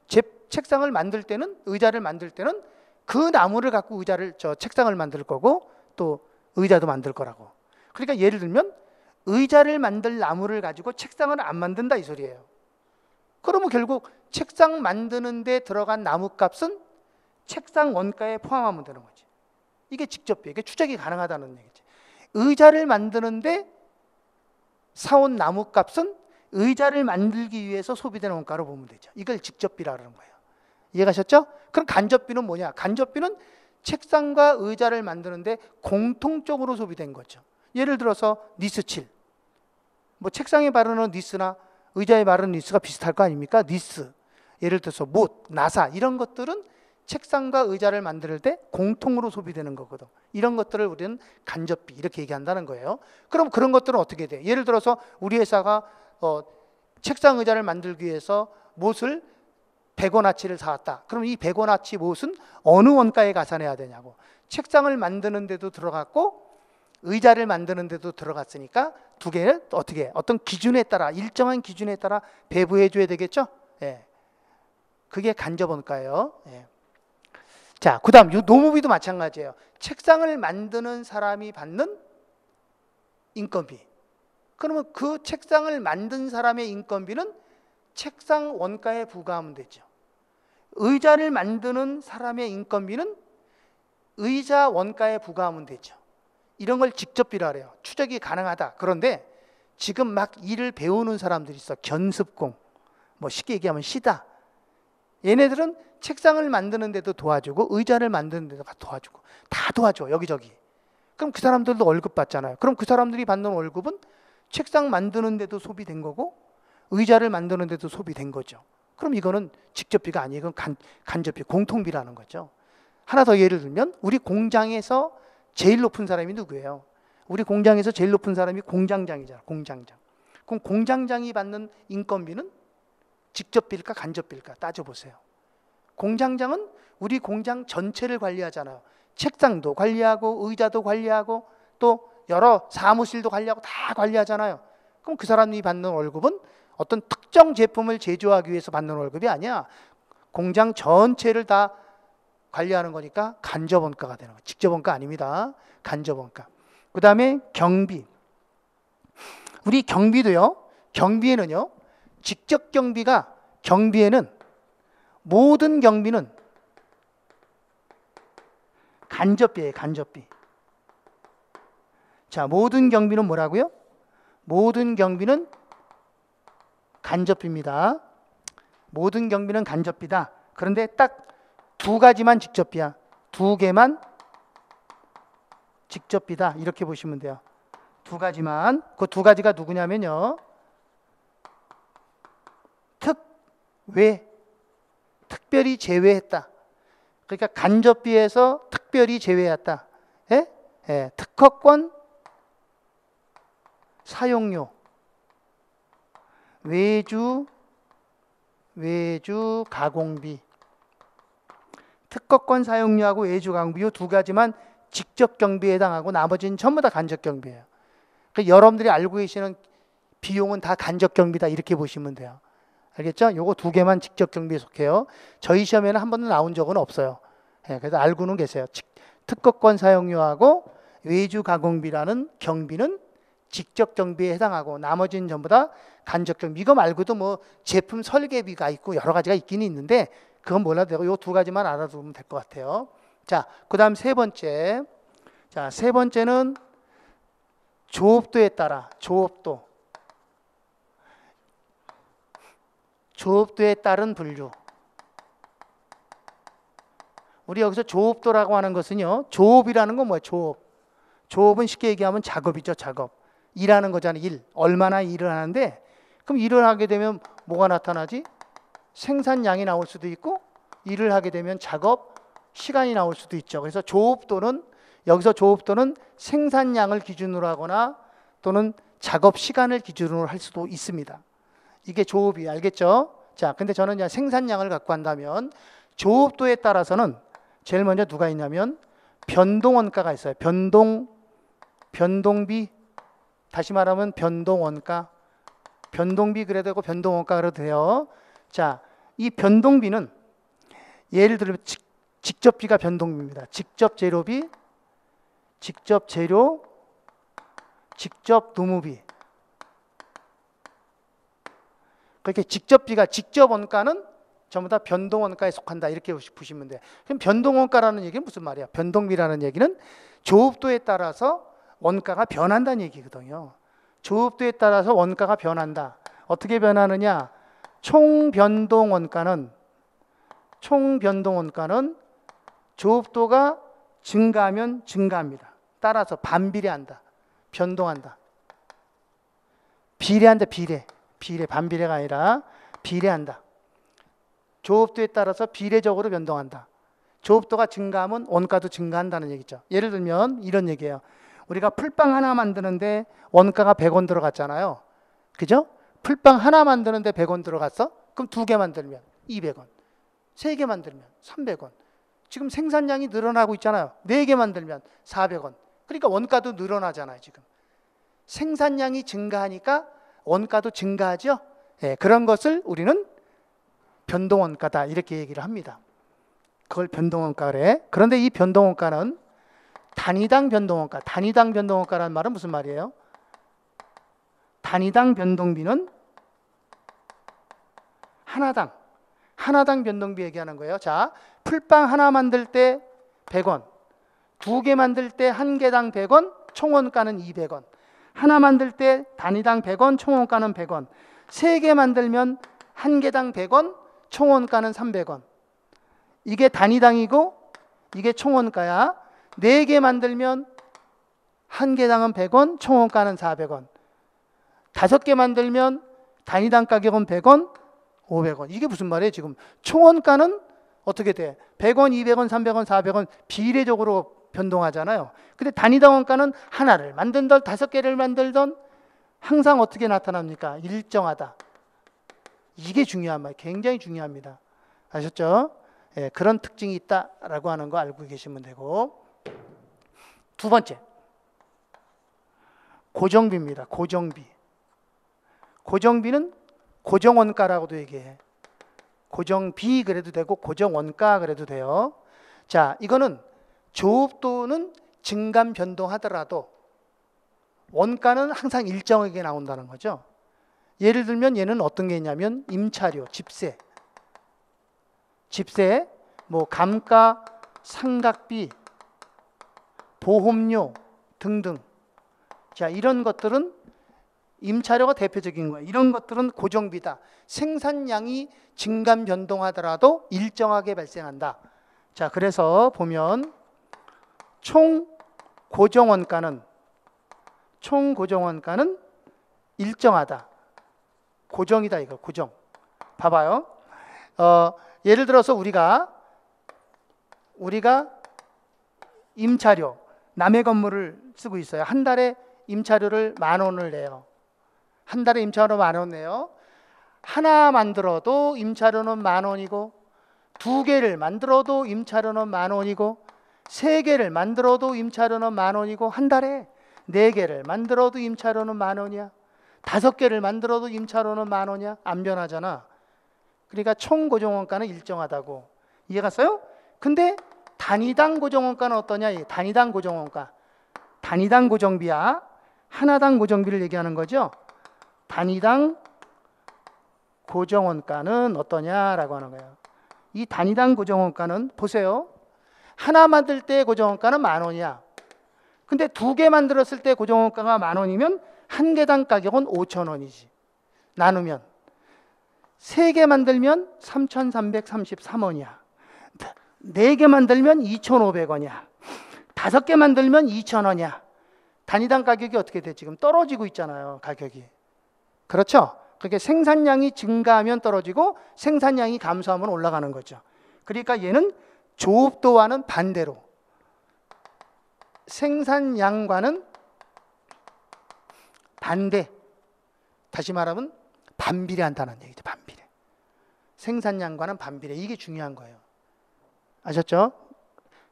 제 책상을 만들 때는 의자를 만들 때는 그 나무를 갖고 의자를 저 책상을 만들 거고 또 의자도 만들 거라고. 그러니까 예를 들면 의자를 만들 나무를 가지고 책상을 안 만든다 이 소리예요. 그러면 결국 책상 만드는 데 들어간 나무값은 책상 원가에 포함하면 되는 거지. 이게 직접비, 이게 추적이 가능하다는 얘기지. 의자를 만드는데 사온 나무값은 의자를 만들기 위해서 소비되는 원가로 보면 되죠. 이걸 직접비라는 그러 거예요. 이해가셨죠? 그럼 간접비는 뭐냐? 간접비는 책상과 의자를 만드는데 공통적으로 소비된 거죠. 예를 들어서 니스칠. 뭐 책상에 바르는 니스나 의자에 바르는 니스가 비슷할 거 아닙니까? 니스. 예를 들어서 못, 나사 이런 것들은 책상과 의자를 만들 때 공통으로 소비되는 거거든. 이런 것들을 우리는 간접비 이렇게 얘기한다는 거예요. 그럼 그런 것들은 어떻게 돼? 예를 들어서 우리 회사가 어, 책상 의자를 만들기 위해서 못을 100원어치를 사왔다. 그럼 이 100원어치 못은 어느 원가에 가산해야 되냐고. 책상을 만드는 데도 들어갔고 의자를 만드는 데도 들어갔으니까 두 개는 어떻게 어떤 기준에 따라 일정한 기준에 따라 배부해 줘야 되겠죠? 예. 그게 간접 원가예요. 예. 자, 그다음 요 노무비도 마찬가지예요. 책상을 만드는 사람이 받는 인건비. 그러면 그 책상을 만든 사람의 인건비는 책상 원가에 부과하면 되죠. 의자를 만드는 사람의 인건비는 의자 원가에 부과하면 되죠. 이런 걸 직접비라 하래요 추적이 가능하다. 그런데 지금 막 일을 배우는 사람들이 있어. 견습공. 뭐 쉽게 얘기하면 시다. 얘네들은 책상을 만드는 데도 도와주고 의자를 만드는 데도 도와주고 다 도와줘. 여기저기. 그럼 그 사람들도 월급 받잖아요. 그럼 그 사람들이 받는 월급은 책상 만드는데도 소비된 거고 의자를 만드는데도 소비된 거죠. 그럼 이거는 직접비가 아니에요. 이건 간, 간접비, 공통비라는 거죠. 하나 더 예를 들면 우리 공장에서 제일 높은 사람이 누구예요? 우리 공장에서 제일 높은 사람이 공장장이잖아. 공장장. 그럼 공장장이 받는 인건비는 직접비일까 간접비일까 따져보세요. 공장장은 우리 공장 전체를 관리하잖아요. 책상도 관리하고 의자도 관리하고 또 여러 사무실도 관리하고 다 관리하잖아요. 그럼 그 사람이 받는 월급은 어떤 특정 제품을 제조하기 위해서 받는 월급이 아니야. 공장 전체를 다 관리하는 거니까 간접원가가 되는 거예요. 직접원가 아닙니다. 간접원가. 그 다음에 경비. 우리 경비도요. 경비에는요. 직접 경비가 경비에는 모든 경비는 간접비예요. 간접비. 자, 모든 경비는 뭐라고요? 모든 경비는 간접비입니다. 모든 경비는 간접비다. 그런데 딱 두 가지만 직접비야. 두 개만 직접비다. 이렇게 보시면 돼요. 두 가지만. 그 두 가지가 누구냐면요. 특, 외, 특별히 제외했다. 그러니까 간접비에서 특별히 제외했다. 예? 예, 특허권 사용료, 외주, 외주 가공비, 특허권 사용료하고 외주 가공비 이두 가지만 직접 경비에 해당하고 나머지는 전부 다 간접 경비예요. 그러니까 여러분들이 알고 계시는 비용은 다 간접 경비다 이렇게 보시면 돼요. 알겠죠? 요거 두 개만 직접 경비에 속해요. 저희 시험에는 한 번도 나온 적은 없어요. 예, 그래서 알고는 계세요. 특허권 사용료하고 외주 가공비라는 경비는 직접 경비에 해당하고 나머지는 전부 다 간접 경비. 이거 말고도 뭐 제품 설계비가 있고 여러 가지가 있긴 있는데 그건 몰라도 되고 요두 가지만 알아두면 될 것 같아요. 자, 그다음 세 번째. 자, 세 번째는 조업도에 따라 조업도 조업도에 따른 분류 우리 여기서 조업도라고 하는 것은요 조업이라는 건 뭐예요 조업 조업은 쉽게 얘기하면 작업이죠 작업 일하는 거잖아요. 일. 얼마나 일을 하는데 그럼 일을 하게 되면 뭐가 나타나지? 생산량이 나올 수도 있고 일을 하게 되면 작업 시간이 나올 수도 있죠. 그래서 조업도는 여기서 조업도는 생산량을 기준으로 하거나 또는 작업 시간을 기준으로 할 수도 있습니다. 이게 조업이 알겠죠? 자, 근데 저는 그냥 생산량을 갖고 한다면 조업도에 따라서는 제일 먼저 누가 있냐면 변동원가가 있어요. 변동 변동비 다시 말하면 변동원가 변동비 그래도 되고 변동원가 그래도 돼요. 자, 이 변동비는 예를 들면 직, 직접비가 변동비입니다. 직접 재료비, 직접 재료, 직접 노무비. 그렇게 직접비가 직접 원가는 전부 다 변동 원가에 속한다 이렇게 보시면 돼요. 그럼 변동 원가라는 얘기는 무슨 말이야? 변동비라는 얘기는 조업도에 따라서 원가가 변한다는 얘기거든요. 조업도에 따라서 원가가 변한다. 어떻게 변하느냐? 총 변동 원가는 총 변동 원가는 조업도가 증가하면 증가합니다. 따라서 반비례한다. 변동한다. 비례한다. 비례. 비례 반비례가 아니라 비례한다. 조업도에 따라서 비례적으로 변동한다. 조업도가 증가하면 원가도 증가한다는 얘기죠. 예를 들면 이런 얘기예요. 우리가 풀빵 하나 만드는데 원가가 100원 들어갔잖아요. 그죠? 풀빵 하나 만드는데 100원 들어갔어? 그럼 두 개 만들면 200원. 세 개 만들면 300원. 지금 생산량이 늘어나고 있잖아요. 네 개 만들면 400원. 그러니까 원가도 늘어나잖아요, 지금. 생산량이 증가하니까 원가도 증가하죠. 예, 그런 것을 우리는 변동원가다 이렇게 얘기를 합니다. 그걸 변동원가래. 그런데 이 변동원가는 단위당 변동원가. 단위당 변동원가라는 말은 무슨 말이에요? 단위당 변동비는 하나당 하나당 변동비 얘기하는 거예요. 자, 풀빵 하나 만들 때 100원. 두 개 만들 때 한 개당 100원, 총원가는 200원. 하나 만들 때 단위당 100원, 총원가는 100원. 세 개 만들면 한 개당 100원, 총원가는 300원. 이게 단위당이고 이게 총원가야. 네개 만들면 한 개당은 100원, 총원가는 400원. 다섯 개 만들면 단위당 가격은 100원, 500원. 이게 무슨 말이에요, 지금? 총원가는 어떻게 돼? 100원, 200원, 300원, 400원 비례적으로 변동하잖아요. 근데 단위당 원가는 하나를 만든던 다섯 개를 만들던 항상 어떻게 나타납니까? 일정하다. 이게 중요한 말, 굉장히 중요합니다. 아셨죠? 예, 그런 특징이 있다라고 하는 거 알고 계시면 되고. 두 번째, 고정비입니다. 고정비. 고정비는 고정원가라고도 얘기해. 고정비 그래도 되고 고정원가 그래도 돼요. 자, 이거는 조업도는 증감 변동하더라도 원가는 항상 일정하게 나온다는 거죠. 예를 들면 얘는 어떤 게 있냐면 임차료, 집세, 집세, 뭐 감가, 상각비, 보험료 등등. 자, 이런 것들은 임차료가 대표적인 거예요. 이런 것들은 고정비다. 생산량이 증감 변동하더라도 일정하게 발생한다. 자, 그래서 보면 총 고정원가는 총 고정원가는 일정하다. 고정이다 이거 고정. 봐봐요. 어, 예를 들어서 우리가 우리가 임차료 남의 건물을 쓰고 있어요. 한 달에 임차료를 만 원을 내요. 한 달에 임차료 만 원 내요. 하나 만들어도 임차료는 만 원이고 두 개를 만들어도 임차료는 만 원이고 세 개를 만들어도 임차료는 만 원이고 한 달에 네 개를 만들어도 임차료는 만 원이야. 다섯 개를 만들어도 임차료는 만 원이야. 안 변하잖아. 그러니까 총 고정원가는 일정하다고. 이해 갔어요? 근데 단위당 고정원가는 어떠냐? 단위당 고정원가. 단위당 고정비야. 하나당 고정비를 얘기하는 거죠. 단위당 고정원가는 어떠냐라고 하는 거예요. 이 단위당 고정원가는 보세요. 하나 만들 때 고정원가는 만 원이야. 근데 두 개 만들었을 때 고정원가가 만 원이면 한 개당 가격은 5천 원이지. 나누면 세 개 만들면 3,333원이야. 4개 만들면 2,500원이야. 5개 만들면 2,000원이야. 단위당 가격이 어떻게 돼? 지금 떨어지고 있잖아요, 가격이. 그렇죠? 그게 생산량이 증가하면 떨어지고 생산량이 감소하면 올라가는 거죠. 그러니까 얘는 조업도와는 반대로 생산량과는 반대. 다시 말하면 반비례한다는 얘기죠. 반비례. 생산량과는 반비례. 이게 중요한 거예요. 아셨죠?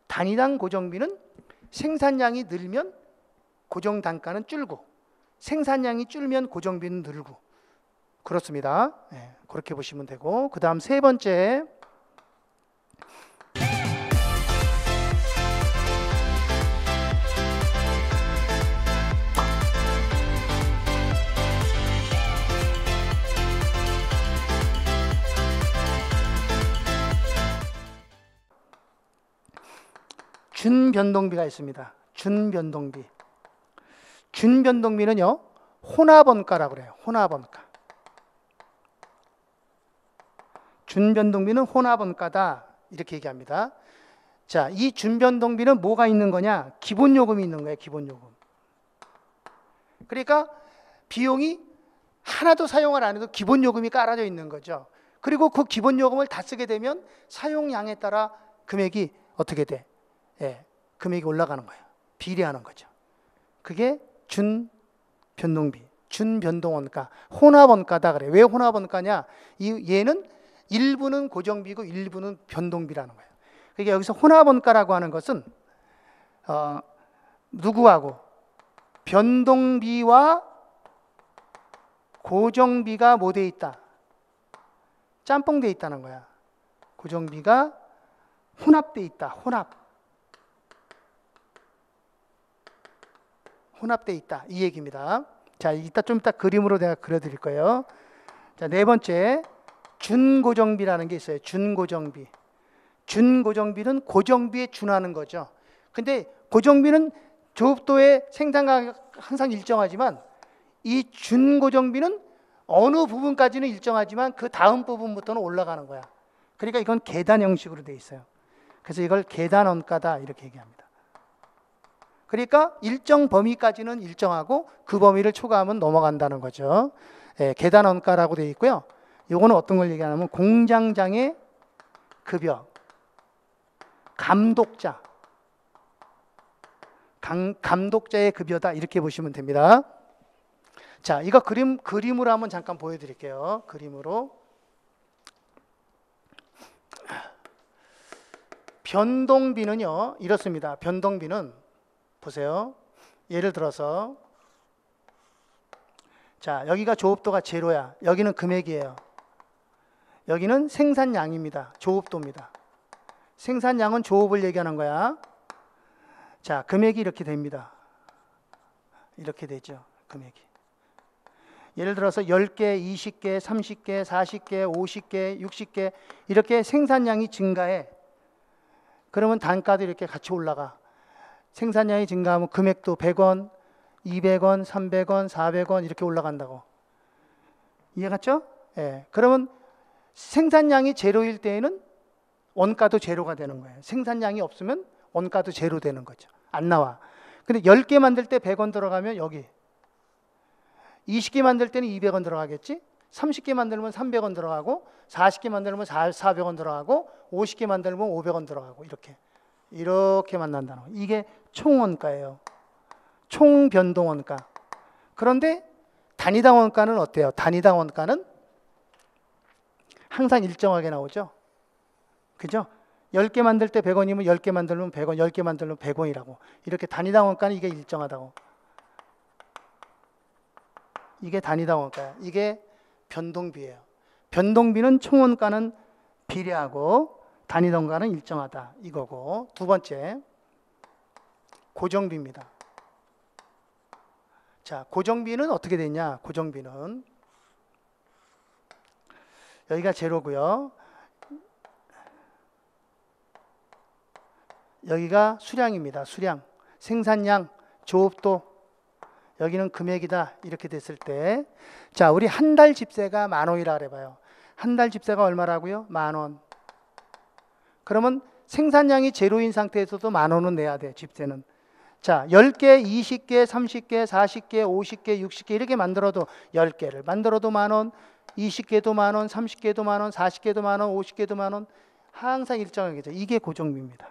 단위당 고정비는 생산량이 늘면 고정 단가는 줄고 생산량이 줄면 고정비는 늘고 그렇습니다. 네, 그렇게 보시면 되고 그 다음 세 번째 준변동비가 있습니다. 준변동비. 준변동비는요. 혼합원가라고 그래요. 혼합원가. 준변동비는 혼합원가다. 이렇게 얘기합니다. 자, 이 준변동비는 뭐가 있는 거냐? 기본 요금이 있는 거예요, 기본 요금. 그러니까 비용이 하나도 사용을 안 해도 기본 요금이 깔아져 있는 거죠. 그리고 그 기본 요금을 다 쓰게 되면 사용량에 따라 금액이 어떻게 돼? 예, 금액이 올라가는 거예요. 비례하는 거죠. 그게 준 변동비, 준 변동원가, 혼합원가다 그래. 왜 혼합원가냐? 이 얘는 일부는 고정비고 일부는 변동비라는 거예요. 그러니까 여기서 혼합원가라고 하는 것은 어, 누구하고 변동비와 고정비가 뭐 돼 있다? 짬뽕 돼 있다는 거야. 고정비가 혼합돼 있다. 혼합. 혼합돼 있다 이 얘기입니다. 자, 이따 좀 이따 그림으로 내가 그려드릴 거예요. 자, 네 번째 준고정비라는 게 있어요. 준고정비. 준고정비는 고정비에 준하는 거죠. 근데 고정비는 조업도의 생산가격 항상 일정하지만 이 준고정비는 어느 부분까지는 일정하지만 그 다음 부분부터는 올라가는 거야. 그러니까 이건 계단 형식으로 돼 있어요. 그래서 이걸 계단 원가다 이렇게 얘기합니다. 그러니까 일정 범위까지는 일정하고 그 범위를 초과하면 넘어간다는 거죠. 예, 계단 원가라고 되어 있고요. 이거는 어떤 걸 얘기하냐면 공장장의 급여, 감독자, 감, 감독자의 급여다 이렇게 보시면 됩니다. 자, 이거 그림 그림으로 한번 잠깐 보여드릴게요. 그림으로 변동비는요 이렇습니다. 변동비는 보세요. 예를 들어서 자, 여기가 조업도가 제로야. 여기는 금액이에요. 여기는 생산량입니다. 조업도입니다. 생산량은 조업을 얘기하는 거야. 자, 금액이 이렇게 됩니다. 이렇게 되죠. 금액이. 예를 들어서 10개, 20개, 30개, 40개, 50개, 60개 이렇게 생산량이 증가해. 그러면 단가도 이렇게 같이 올라가. 생산량이 증가하면 금액도 100원, 200원, 300원, 400원 이렇게 올라간다고. 이해갔죠? 예. 그러면 생산량이 제로일 때에는 원가도 제로가 되는 거예요. 생산량이 없으면 원가도 제로 되는 거죠. 안 나와. 근데 10개 만들 때 100원 들어가면 여기. 20개 만들 때는 200원 들어가겠지? 30개 만들면 300원 들어가고 40개 만들면 400원 들어가고 50개 만들면 500원 들어가고 이렇게. 이렇게 만난다는 거. 이게 총원가예요. 총변동원가. 그런데 단위당 원가는 어때요? 단위당 원가는 항상 일정하게 나오죠. 그죠? 10개 만들 때 100원이면 10개 만들면 100원, 10개 만들면 100원이라고. 이렇게 단위당 원가는 이게 일정하다고. 이게 단위당 원가야. 이게 변동비예요. 변동비는 총원가는 비례하고 단위던가는 일정하다 이거고 두 번째 고정비입니다. 자 고정비는 어떻게 되냐 고정비는 여기가 제로고요. 여기가 수량입니다. 수량 생산량 조업도 여기는 금액이다 이렇게 됐을 때자 우리 한 달 집세가 만 원이라 해봐요한 달 집세가 얼마라고요? 만 원. 그러면 생산량이 제로인 상태에서도 만 원은 내야 돼, 집세는. 자, 10개, 20개, 30개, 40개, 50개, 60개 이렇게 만들어도 10개를 만들어도 만 원, 20개도 만 원, 30개도 만 원, 40개도 만 원, 50개도 만 원. 항상 일정하게죠. 이게 고정비입니다.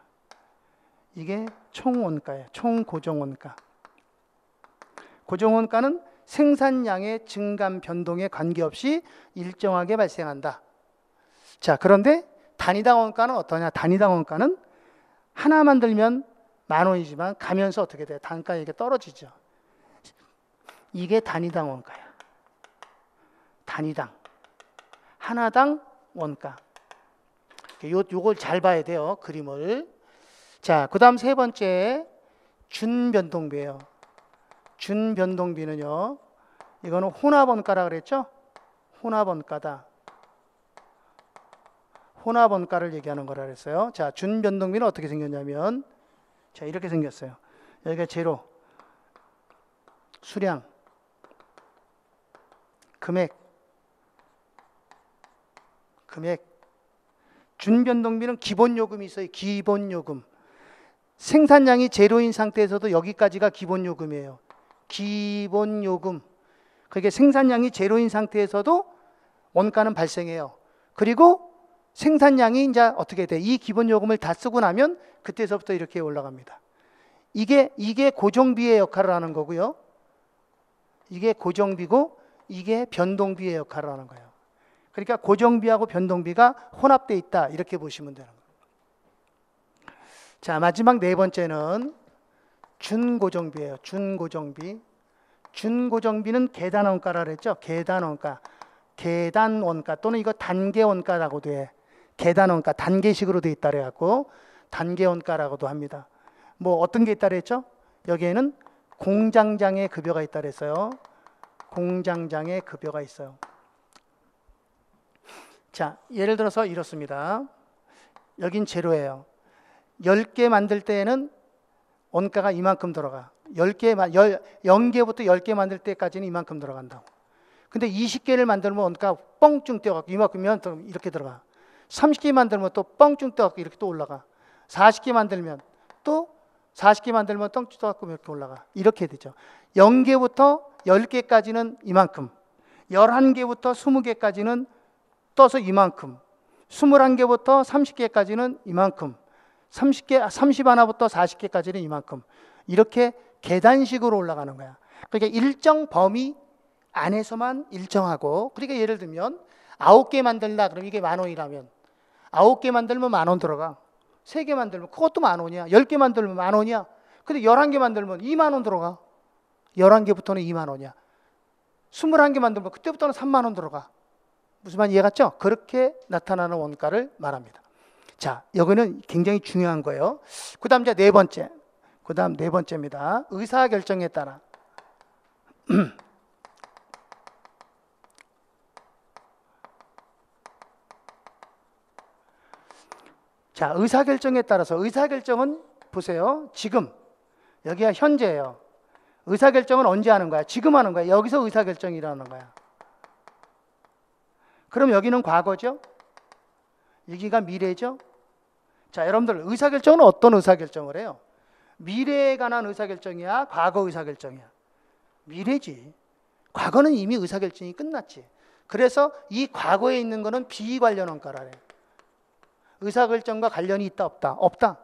이게 총원가예요. 총 고정원가. 고정원가는 생산량의 증감 변동에 관계없이 일정하게 발생한다. 자, 그런데 단위당 원가는 어떠냐? 단위당 원가는 하나 만들면 만 원이지만 가면서 어떻게 돼? 단가 이게 떨어지죠. 이게 단위당 원가야. 단위당 하나당 원가. 요 요걸 잘 봐야 돼요. 그림을. 자, 그다음 세 번째 준변동비예요. 준변동비는요. 이거는 혼합원가라 그랬죠? 혼합원가다. 혼합원가를 얘기하는 거라 그랬어요. 자, 준변동비는 어떻게 생겼냐면 자, 이렇게 생겼어요. 여기가 제로 수량 금액 금액 준변동비는 기본 요금이 있어요. 기본 요금. 생산량이 제로인 상태에서도 여기까지가 기본 요금이에요. 기본 요금. 그게 그러니까 생산량이 제로인 상태에서도 원가는 발생해요. 그리고 생산량이 이제 어떻게 돼? 이 기본 요금을 다 쓰고 나면 그때서부터 이렇게 올라갑니다. 이게 이게 고정비의 역할을 하는 거고요. 이게 고정비고 이게 변동비의 역할을 하는 거예요. 그러니까 고정비하고 변동비가 혼합돼 있다 이렇게 보시면 되는 거예요. 자 마지막 네 번째는 준고정비예요. 준고정비. 준고정비는 계단원가라 그랬죠. 계단원가. 계단원가 또는 이거 단계원가라고 돼. 계단원가 단계식으로 돼 있다 그래갖고 단계원가라고도 합니다. 뭐 어떤 게 있다 그랬죠? 여기에는 공장장의 급여가 있다 그랬어요. 공장장의 급여가 있어요. 자, 예를 들어서 이렇습니다. 여긴 제로예요. 10개 만들 때에는 원가가 이만큼 들어가. 10개, 0개부터 10개 만들 때까지는 이만큼 들어간다고. 근데 20개를 만들면 원가 뻥쭉 뛰어가고 이만큼이면 이렇게 들어가. 30개 만들면 또 뻥충 떠갖고 이렇게 또 올라가. 40개 만들면 또 40개 만들면 뻥충 떠갖고 이렇게 올라가. 이렇게 되죠. 0개부터 10개까지는 이만큼. 11개부터 20개까지는 떠서 이만큼. 21개부터 30개까지는 이만큼. 30개, 3하나부터 40개까지는 이만큼. 이렇게 계단식으로 올라가는 거야. 그러니까 일정 범위 안에서만 일정하고, 그러니까 예를 들면, 아홉 개 만들라 그럼 이게 만 원이라면 아홉 개 만들면 만 원 들어가. 세 개 만들면 그것도 만 원이야. 열 개 만들면 만 원이야. 근데 열한 개 만들면 이만원 들어가. 열한 개부터는이만 원이야. 스물한 개 만들면 그때부터는 삼만원 들어가. 무슨 말 이해 갔죠? 그렇게 나타나는 원가를 말합니다. 자, 여기는 굉장히 중요한 거예요. 그 다음 이제 네 번째. 그 다음 네 번째입니다. 의사결정에 따라. 자, 의사결정에 따라서 의사결정은 보세요. 지금. 여기가 현재예요. 의사결정은 언제 하는 거야? 지금 하는 거야. 여기서 의사결정이 일는 거야. 그럼 여기는 과거죠? 여기가 미래죠? 자, 여러분들 의사결정은 어떤 의사결정을 해요? 미래에 관한 의사결정이야? 과거 의사결정이야? 미래지. 과거는 이미 의사결정이 끝났지. 그래서 이 과거에 있는 거는 비관련 원가라 해. 의사결정과 관련이 있다 없다 없다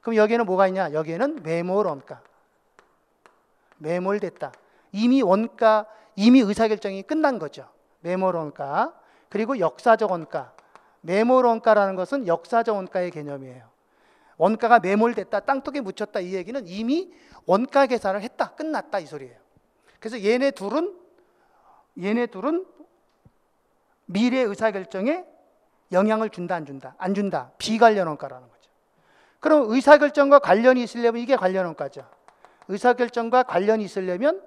그럼 여기에는 뭐가 있냐 여기에는 매몰 원가 매몰됐다 이미 원가 이미 의사결정이 끝난 거죠 매몰 원가 그리고 역사적 원가 매몰 원가라는 것은 역사적 원가의 개념이에요 원가가 매몰됐다 땅속에 묻혔다 이 얘기는 이미 원가 계산을 했다 끝났다 이 소리예요 그래서 얘네 둘은 얘네 둘은 미래 의사결정에 영향을 준다 안 준다 안 준다 비관련 원가라는 거죠. 그럼 의사결정과 관련이 있으려면 이게 관련 원가죠. 의사결정과 관련이 있으려면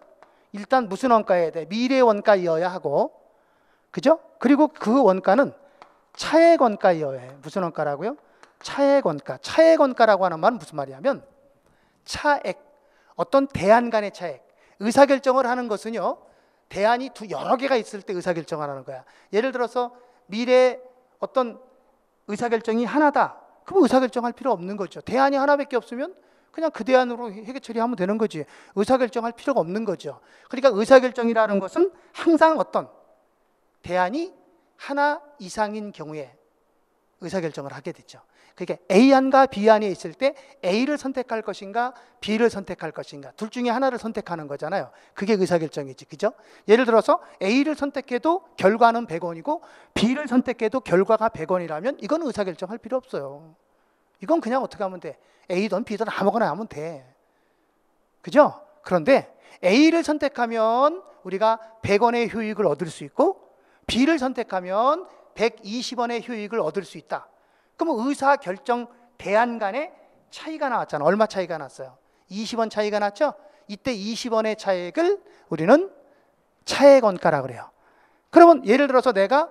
일단 무슨 원가여야 돼? 미래 원가이어야 하고 그죠? 그리고 그 원가는 차액 원가이어야 해. 무슨 원가라고요? 차액 원가. 차액 원가라고 하는 말은 무슨 말이냐면 차액 어떤 대안 간의 차액. 의사결정을 하는 것은요. 대안이 두 여러 개가 있을 때 의사결정을 하는 거야. 예를 들어서 미래 어떤 의사결정이 하나다. 그럼 의사결정할 필요 없는 거죠. 대안이 하나밖에 없으면 그냥 그 대안으로 해결 처리하면 되는 거지. 의사결정할 필요가 없는 거죠. 그러니까 의사결정이라는 것은 항상 어떤 대안이 하나 이상인 경우에 의사결정을 하게 되죠. 그게 A안과 B안이 있을 때 A를 선택할 것인가 B를 선택할 것인가 둘 중에 하나를 선택하는 거잖아요. 그게 의사결정이지. 그죠? 예를 들어서 A를 선택해도 결과는 100원이고 B를 선택해도 결과가 100원이라면 이건 의사결정할 필요 없어요. 이건 그냥 어떻게 하면 돼? A든 B든 아무거나 하면 돼. 그죠? 그런데 A를 선택하면 우리가 100원의 효익을 얻을 수 있고 B를 선택하면 120원의 효익을 얻을 수 있다. 그럼 의사 결정 대안 간에 차이가 나왔잖아. 요 얼마 차이가 났어요? 20원 차이가 났죠? 이때 20원의 차액을 우리는 차액원가라 그래요. 그러면 예를 들어서 내가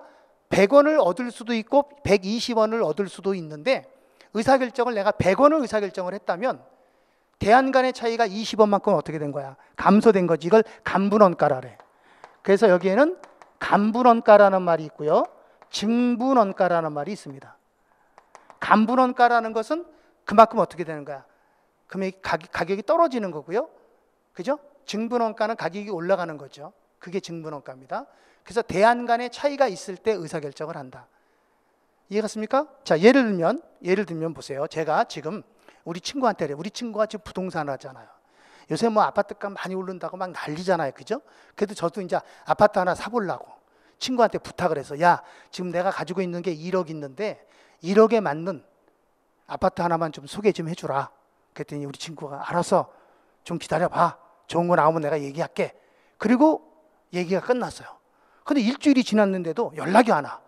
100원을 얻을 수도 있고 120원을 얻을 수도 있는데 의사결정을 내가 100원을 의사결정을 했다면 대안 간의 차이가 20원만큼 어떻게 된 거야? 감소된 거지. 이걸 감분원가라 그래. 그래서 여기에는 감분원가라는 말이 있고요. 증분원가라는 말이 있습니다. 간분원가라는 것은 그만큼 어떻게 되는 거야? 금액 가격이 떨어지는 거고요. 그죠? 증분원가는 가격이 올라가는 거죠. 그게 증분원가입니다. 그래서 대안 간의 차이가 있을 때 의사결정을 한다. 이해갔습니까? 자, 예를 들면 예를 들면 보세요. 제가 지금 우리 친구한테 우리 친구가 지금 부동산 하잖아요. 요새 뭐 아파트값 많이 오른다고 막 난리잖아요. 그죠? 그래도 저도 이제 아파트 하나 사보려고 친구한테 부탁을 해서 야, 지금 내가 가지고 있는 게 1억 있는데 1억에 맞는 아파트 하나만 좀 소개 좀 해주라. 그랬더니 우리 친구가 알아서 좀 기다려봐. 좋은 거 나오면 내가 얘기할게. 그리고 얘기가 끝났어요. 근데 일주일이 지났는데도 연락이 안 와.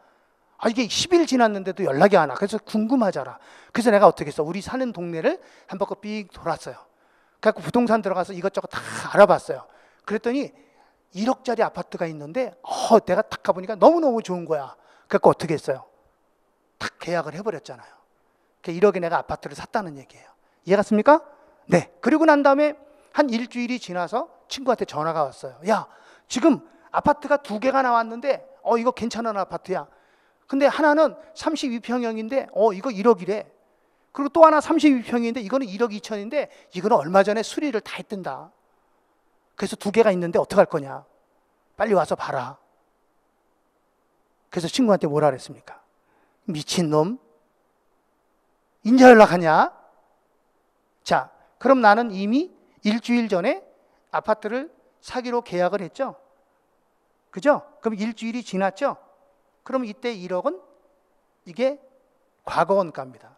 아, 이게 10일 지났는데도 연락이 안 와. 그래서 궁금하잖아. 그래서 내가 어떻게 했어? 우리 사는 동네를 한 바퀴 삥 돌았어요. 그래갖고 부동산 들어가서 이것저것 다 알아봤어요. 그랬더니 1억짜리 아파트가 있는데, 어, 내가 딱 가보니까 너무너무 좋은 거야. 그래갖 어떻게 했어요? 탁 계약을 해버렸잖아요. 1억에 그러니까 내가 아파트를 샀다는 얘기예요. 이해 갔습니까? 네. 그리고 난 다음에 한 일주일이 지나서 친구한테 전화가 왔어요. 야, 지금 아파트가 두 개가 나왔는데, 어, 이거 괜찮은 아파트야. 근데 하나는 32평형인데, 어, 이거 1억이래. 그리고 또 하나 32평인데, 이거는 1억 2천인데, 이거는 얼마 전에 수리를 다 했단다. 그래서 두 개가 있는데, 어떡할 거냐. 빨리 와서 봐라. 그래서 친구한테 뭐라 그랬습니까? 미친놈? 인자 연락하냐? 자, 그럼 나는 이미 일주일 전에 아파트를 사기로 계약을 했죠? 그죠? 그럼 일주일이 지났죠? 그럼 이때 1억은 이게 과거 원가입니다.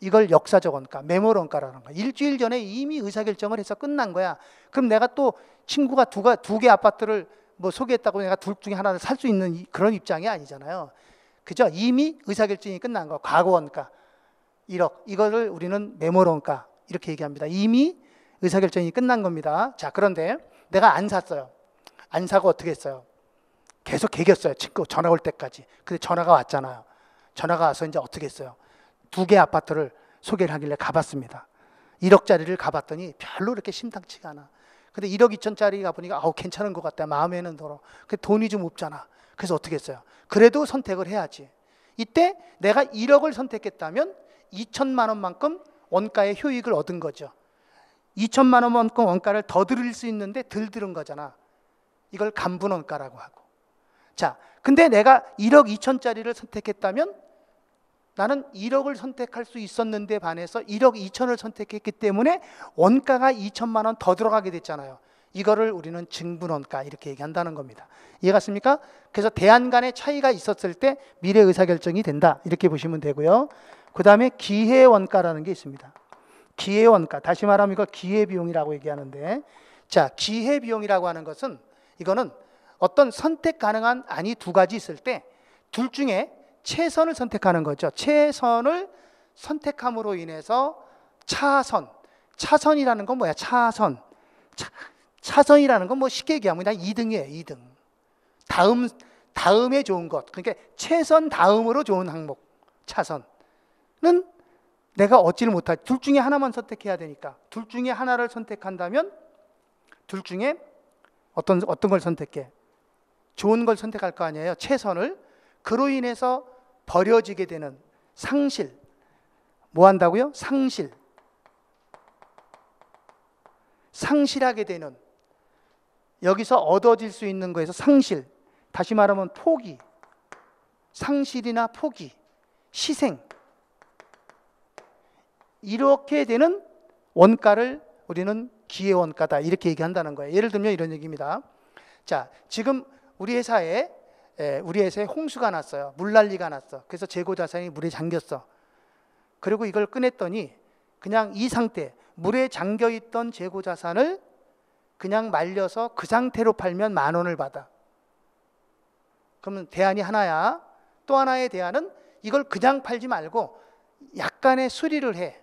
이걸 역사적 원가, 메모 원가라는 거야. 일주일 전에 이미 의사결정을 해서 끝난 거야. 그럼 내가 또 친구가 두 개 아파트를 뭐 소개했다고 내가 둘 중에 하나를 살 수 있는 그런 입장이 아니잖아요. 그죠? 이미 의사결정이 끝난 거. 과거원가 1억. 이거를 우리는 메모론가 로 이렇게 얘기합니다. 이미 의사결정이 끝난 겁니다. 자, 그런데 내가 안 샀어요. 안 사고 어떻게 했어요? 계속 개겼어요. 친구 전화 올 때까지. 근데 전화가 왔잖아요. 전화가 와서 이제 어떻게 했어요? 두 개 아파트를 소개를 하길래 가봤습니다. 1억짜리를 가봤더니 별로 이렇게 심상치가 않아. 근데 1억 2천짜리 가보니까 아우 괜찮은 것 같다. 마음에는 들어. 그 돈이 좀 없잖아. 그래서 어떻게 했어요? 그래도 선택을 해야지. 이때 내가 1억을 선택했다면 2천만 원만큼 원가의 효익을 얻은 거죠. 2천만 원만큼 원가를 더 들을 수 있는데 덜 들은 거잖아. 이걸 간분 원가라고 하고. 자, 근데 내가 1억 2천짜리를 선택했다면 나는 1억을 선택할 수 있었는데 반해서 1억 2천을 선택했기 때문에 원가가 2천만 원 더 들어가게 됐잖아요. 이거를 우리는 증분원가 이렇게 얘기한다는 겁니다. 이해갔습니까? 그래서 대안 간의 차이가 있었을 때 미래 의사결정이 된다 이렇게 보시면 되고요. 그 다음에 기회원가라는 게 있습니다. 기회원가 다시 말하면 이거 기회비용이라고 얘기하는데 자 기회비용이라고 하는 것은 이거는 어떤 선택 가능한 아니 두 가지 있을 때 둘 중에 최선을 선택하는 거죠. 최선을 선택함으로 인해서 차선 차선이라는 건 뭐야? 차선 차, 차선이라는 건 뭐 쉽게 얘기하면 그냥 2등이에요, 2등. 다음, 다음에 좋은 것. 그러니까 최선 다음으로 좋은 항목, 차선은 내가 얻지를 못할, 둘 중에 하나만 선택해야 되니까. 둘 중에 하나를 선택한다면 둘 중에 어떤, 어떤 걸 선택해? 좋은 걸 선택할 거 아니에요, 최선을. 그로 인해서 버려지게 되는 상실. 뭐 한다고요? 상실. 상실하게 되는 여기서 얻어질 수 있는 거에서 상실, 다시 말하면 포기, 상실이나 포기, 희생. 이렇게 되는 원가를 우리는 기회 원가다. 이렇게 얘기한다는 거예요. 예를 들면 이런 얘기입니다. 자, 지금 우리 회사에 우리 회사에 홍수가 났어요. 물난리가 났어. 그래서 재고 자산이 물에 잠겼어. 그리고 이걸 꺼냈더니 그냥 이 상태 물에 잠겨 있던 재고 자산을 그냥 말려서 그 상태로 팔면 만 원을 받아. 그러면 대안이 하나야. 또 하나의 대안은 이걸 그냥 팔지 말고 약간의 수리를 해.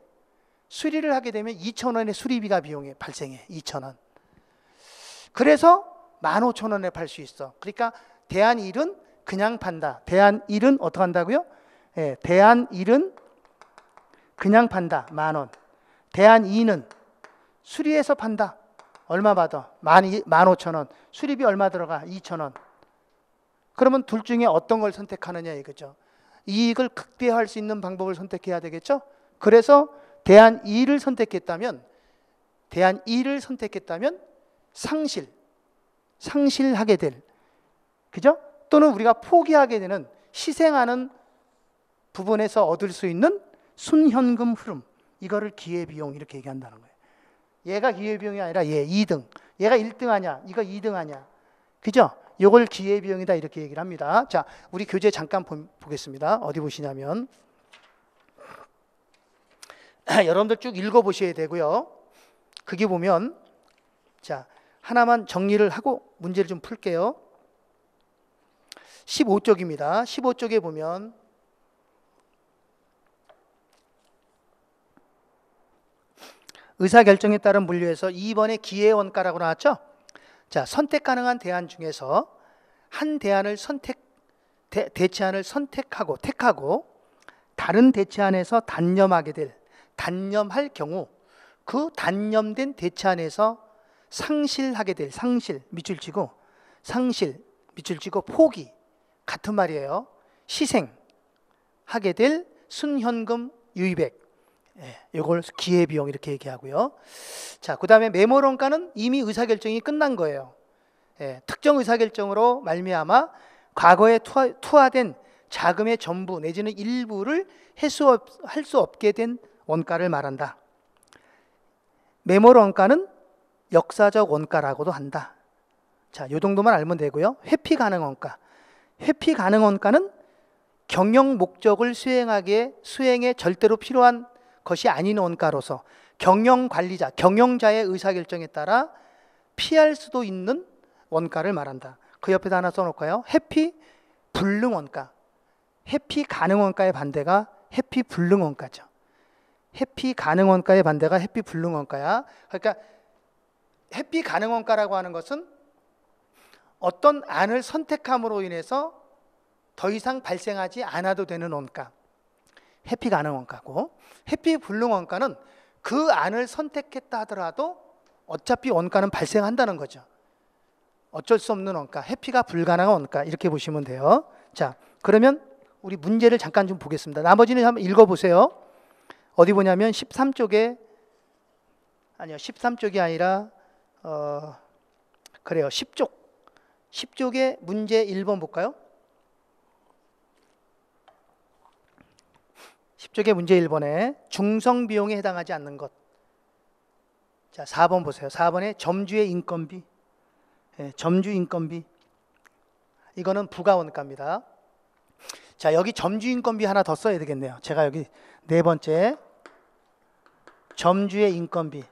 수리를 하게 되면 2천 원의 수리비가 비용이 발생해. 2천 원. 그래서 1 5 0원에팔 수 있어. 그러니까 대안 1은 그냥 판다. 대안 1은 어떻게 한다고요? 예, 대안 1은 그냥 판다. 만 원. 대안 2는 수리해서 판다. 얼마 받아? 만, 만 오천 원. 수리비 얼마 들어가? 이천 원. 그러면 둘 중에 어떤 걸 선택하느냐 이거죠. 이익을 극대화할 수 있는 방법을 선택해야 되겠죠? 그래서 대한 이를 선택했다면 대한 이를 선택했다면 상실, 상실하게 될, 그죠? 또는 우리가 포기하게 되는 희생하는 부분에서 얻을 수 있는 순현금 흐름, 이거를 기회비용 이렇게 얘기한다는 거예요. 얘가 기회비용이 아니라 얘 2등. 얘가 1등 하냐? 이거 2등 하냐? 그죠? 요걸 기회비용이다 이렇게 얘기를 합니다. 자, 우리 교재 잠깐 보, 보겠습니다. 어디 보시냐면 여러분들 쭉 읽어 보셔야 되고요. 그게 보면 자, 하나만 정리를 하고 문제를 좀 풀게요. 15쪽입니다. 15쪽에 보면 의사결정에 따른 분류에서 2번의 기회원가라고 나왔죠? 자, 선택 가능한 대안 중에서 한 대안을 선택, 대, 대안을 선택하고, 택하고, 다른 대안에서 단념하게 될, 단념할 경우, 그 단념된 대안에서 상실하게 될, 상실, 밑줄 치고, 상실, 밑줄 치고, 포기, 같은 말이에요. 희생, 하게 될 순현금 유입액, 예, 이걸 기회비용 이렇게 얘기하고요. 자, 그 다음에 메모론가는 이미 의사결정이 끝난 거예요. 예, 특정 의사결정으로 말미암아 과거에 투하, 된 자금의 전부 내지는 일부를 해소할 수 없게 된 원가를 말한다. 메모론가는 역사적 원가라고도 한다. 자, 요 정도만 알면 되고요. 회피 가능 원가. 회피 가능 원가는 경영 목적을 수행하기에 수행에 절대로 필요한 것이 아닌 원가로서 경영 관리자, 경영자의 의사결정에 따라 피할 수도 있는 원가를 말한다. 그 옆에다 하나 써놓고요. 해피 불능 원가. 해피 가능 원가의 반대가 해피 불능 원가죠. 해피 가능 원가의 반대가 해피 불능 원가야. 그러니까 해피 가능 원가라고 하는 것은 어떤 안을 선택함으로 인해서 더 이상 발생하지 않아도 되는 원가. 해피 가능 원가고 해피 불능 원가는 그 안을 선택했다 하더라도 어차피 원가는 발생한다는 거죠. 어쩔 수 없는 원가, 해피가 불가능한 원가 이렇게 보시면 돼요. 자, 그러면 우리 문제를 잠깐 좀 보겠습니다. 나머지는 한번 읽어보세요. 어디 보냐면 13쪽에 아니요 13쪽이 아니라 어 그래요 10쪽 10쪽에 문제 1번 볼까요? 10쪽의 문제 1번에 중성 비용에 해당하지 않는 것. 자, 4번 보세요. 4번에 점주의 인건비. 예, 점주 인건비. 이거는 부가원가입니다. 자, 여기 점주 인건비 하나 더 써야 되겠네요. 제가 여기 네 번째 점주의 인건비.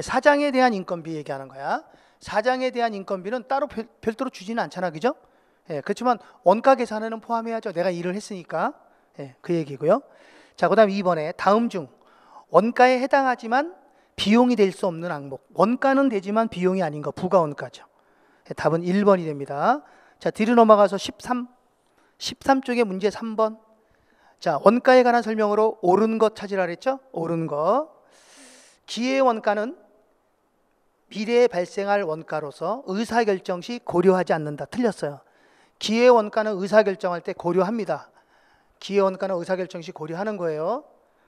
사장에 대한 인건비 얘기하는 거야. 사장에 대한 인건비는 따로 별, 별도로 주지는 않잖아, 그죠? 예, 그렇지만 원가 계산에는 포함해야죠. 내가 일을 했으니까. 예, 그 얘기고요. 자, 그 다음 2번에 다음 중 원가에 해당하지만 비용이 될 수 없는 항목. 원가는 되지만 비용이 아닌 거, 부가원가죠. 예, 답은 1번이 됩니다. 자, 뒤로 넘어가서 13, 13쪽의 문제 3번. 자, 원가에 관한 설명으로 옳은 것 찾으라 그랬죠? 옳은 것. 기회 원가는 미래에 발생할 원가로서 의사결정 시 고려하지 않는다. 틀렸어요. 기회 원가는 의사결정할 때 고려합니다. 기여원과는 의사결정 시 고려하는 거예요.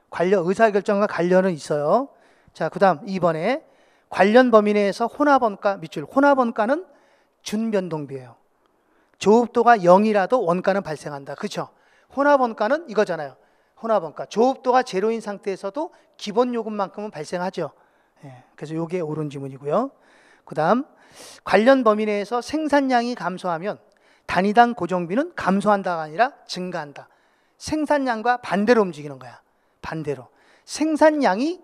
관련 의사결정과 관련은 있어요. 자, 그다음 2번에 관련 범위 내에서 혼합원가 밑줄 혼합원가는 준변동비예요. 조업도가 0이라도 원가는 발생한다. 그렇죠? 혼합원가는 이거잖아요. 혼합원가. 조업도가 제로인 상태에서도 기본 요금만큼은 발생하죠. 예, 그래서 요게 옳은 지문이고요. 그 다음 관련 범위 내에서 생산량이 감소하면 단위당 고정비는 감소한다가 아니라 증가한다. 생산량과 반대로 움직이는 거야. 반대로. 생산량이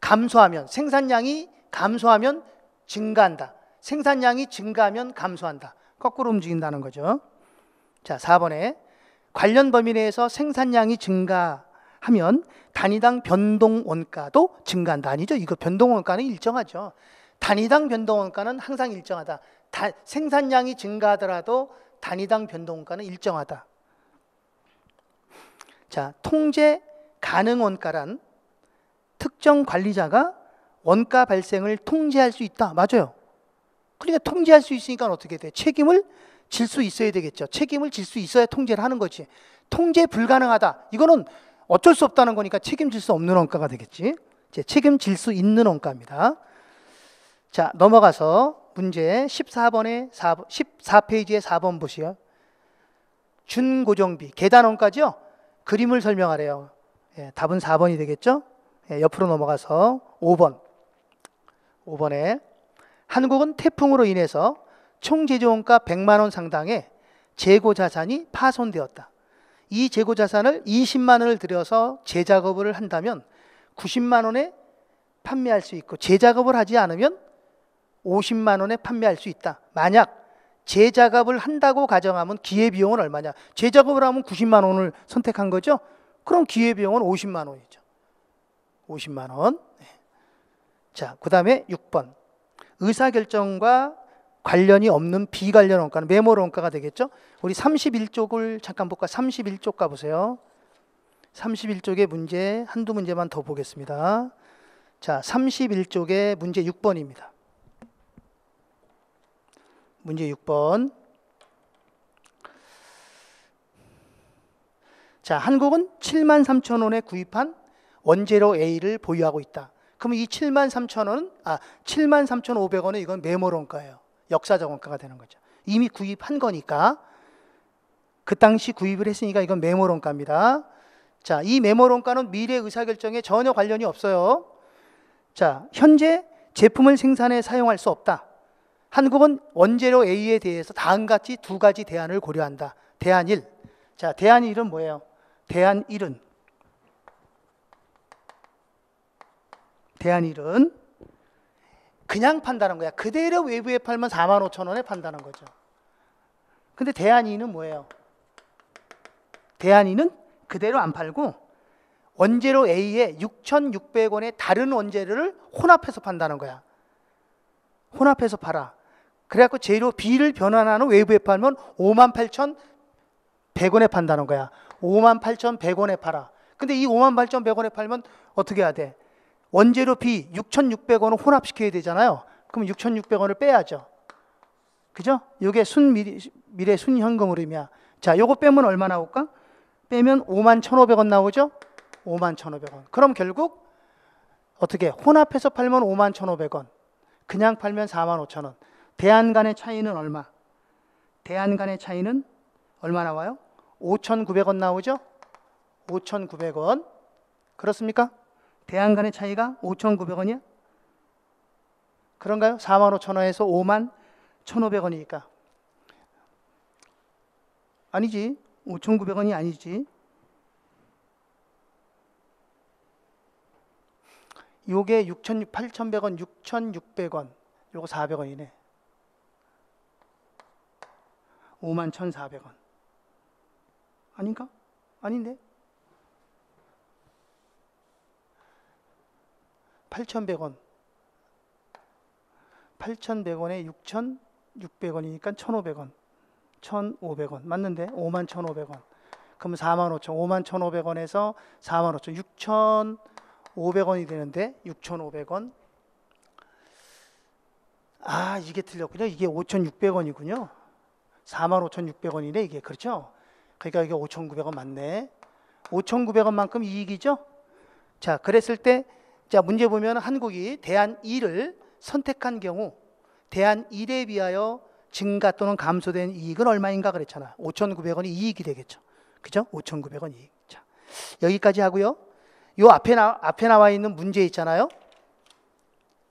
감소하면 생산량이 감소하면 증가한다. 생산량이 증가하면 감소한다. 거꾸로 움직인다는 거죠. 자, 4번에 관련 범위 내에서 생산량이 증가하면 단위당 변동 원가도 증가한다. 아니죠? 이거 변동 원가는 일정하죠. 단위당 변동 원가는 항상 일정하다. 다, 생산량이 증가하더라도 단위당 변동 원가는 일정하다. 자, 통제 가능 원가란 특정 관리자가 원가 발생을 통제할 수 있다. 맞아요. 그러니까 통제할 수 있으니까 어떻게 돼? 책임을 질 수 있어야 되겠죠. 책임을 질 수 있어야 통제를 하는 거지. 통제 불가능하다. 이거는 어쩔 수 없다는 거니까 책임질 수 없는 원가가 되겠지. 이제 책임질 수 있는 원가입니다. 자, 넘어가서 문제 14번에 4, 14페이지에 4번 보시요. 준고정비, 계단원가죠? 그림을 설명하래요. 예, 답은 4번이 되겠죠? 예, 옆으로 넘어가서 5번. 5번에 한국은 태풍으로 인해서 총 제조원가 100만 원 상당의 재고 자산이 파손되었다. 이 재고 자산을 20만 원을 들여서 재작업을 한다면 90만 원에 판매할 수 있고 재작업을 하지 않으면 50만 원에 판매할 수 있다. 만약 제작업을 한다고 가정하면 기회비용은 얼마냐? 제작업을 하면 90만 원을 선택한 거죠? 그럼 기회비용은 50만 원이죠. 50만 원. 네. 자, 그 다음에 6번. 의사결정과 관련이 없는 비관련 원가는 메모로 원가가 되겠죠? 우리 31쪽을 잠깐 볼까? 31쪽 가보세요. 31쪽의 문제 한두 문제만 더 보겠습니다. 자, 31쪽의 문제 6번입니다. 문제 6번. 자, 한국은 7만 3천 원에 구입한 원재료 A를 보유하고 있다. 그럼 이 7만 3천 원, 아, 7만 3천 5백 원은 이건 메모론가예요. 역사적 원가가 되는 거죠. 이미 구입한 거니까 그 당시 구입을 했으니까 이건 메모론가입니다. 자, 이 메모론가는 미래 의사결정에 전혀 관련이 없어요. 자, 현재 제품을 생산해 사용할 수 없다. 한국은 원재료 A에 대해서 다음같이 두 가지 대안을 고려한다. 대안 1. 자, 대안 1은 뭐예요? 대안 1은 대안 1은 그냥 판다는 거야. 그대로 외부에 팔면 4만 5천 원에 판다는 거죠. 근데 대안 2는 뭐예요? 대안 2는 그대로 안 팔고 원재료 A에 6,600원의 다른 원재료를 혼합해서 판다는 거야. 혼합해서 팔아. 그래갖고 재료 B를 변환하는 외부에 팔면 58,100원에 판다는 거야. 58,100원에 팔아. 근데 이 58,100원에 팔면 어떻게 해야 돼? 원재료 B 6,600원을 혼합시켜야 되잖아요. 그럼 6,600원을 빼야죠. 그죠? 이게 순미래, 미래 순현금흐름이야. 자, 요거 빼면 얼마 나올까? 빼면 51,500원 나오죠? 51,500원. 그럼 결국 어떻게 혼합해서 팔면 51,500원. 그냥 팔면 45,000원. 대안 간의 차이는 얼마? 대안 간의 차이는 얼마 나와요? 5,900원 나오죠? 5,900원. 그렇습니까? 대안 간의 차이가 5,900원이야? 그런가요? 4만 5천 원에서 5 1,500원이니까. 아니지. 5,900원이 아니지. 요게 6,800원, 6,600원. 요거 400원이네. 5만 1,400원. 아닌가? 아닌데? 8,100원. 8,100원에 6,600원이니까 1,500원. 1,500원. 맞는데? 5만 1,500원. 그럼 4만 5천, 5만 1,500원에서 4만 5천, 6,500원이 되는데 6,500원. 아, 이게 틀렸군요. 이게 5,600원이군요. 45,600원이네 이게 그렇죠? 그러니까 이게 5,900원 맞네. 5,900원만큼 이익이죠? 자, 그랬을 때 자, 문제 보면 한국이 대한 2을 선택한 경우 대한 1에 비하여 증가 또는 감소된 이익은 얼마인가 그랬잖아. 5,900원이 이익이 되겠죠. 그죠? 5,900원 이익. 자, 여기까지 하고요. 요 앞에, 나, 앞에 나와 있는 문제 있잖아요.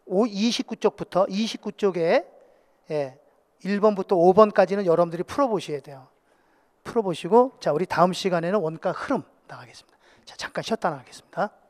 29쪽부터 29쪽에 예, 1번부터 5번까지는 여러분들이 풀어보셔야 돼요. 풀어보시고, 자, 우리 다음 시간에는 원가 흐름 나가겠습니다. 자, 잠깐 쉬었다 나가겠습니다.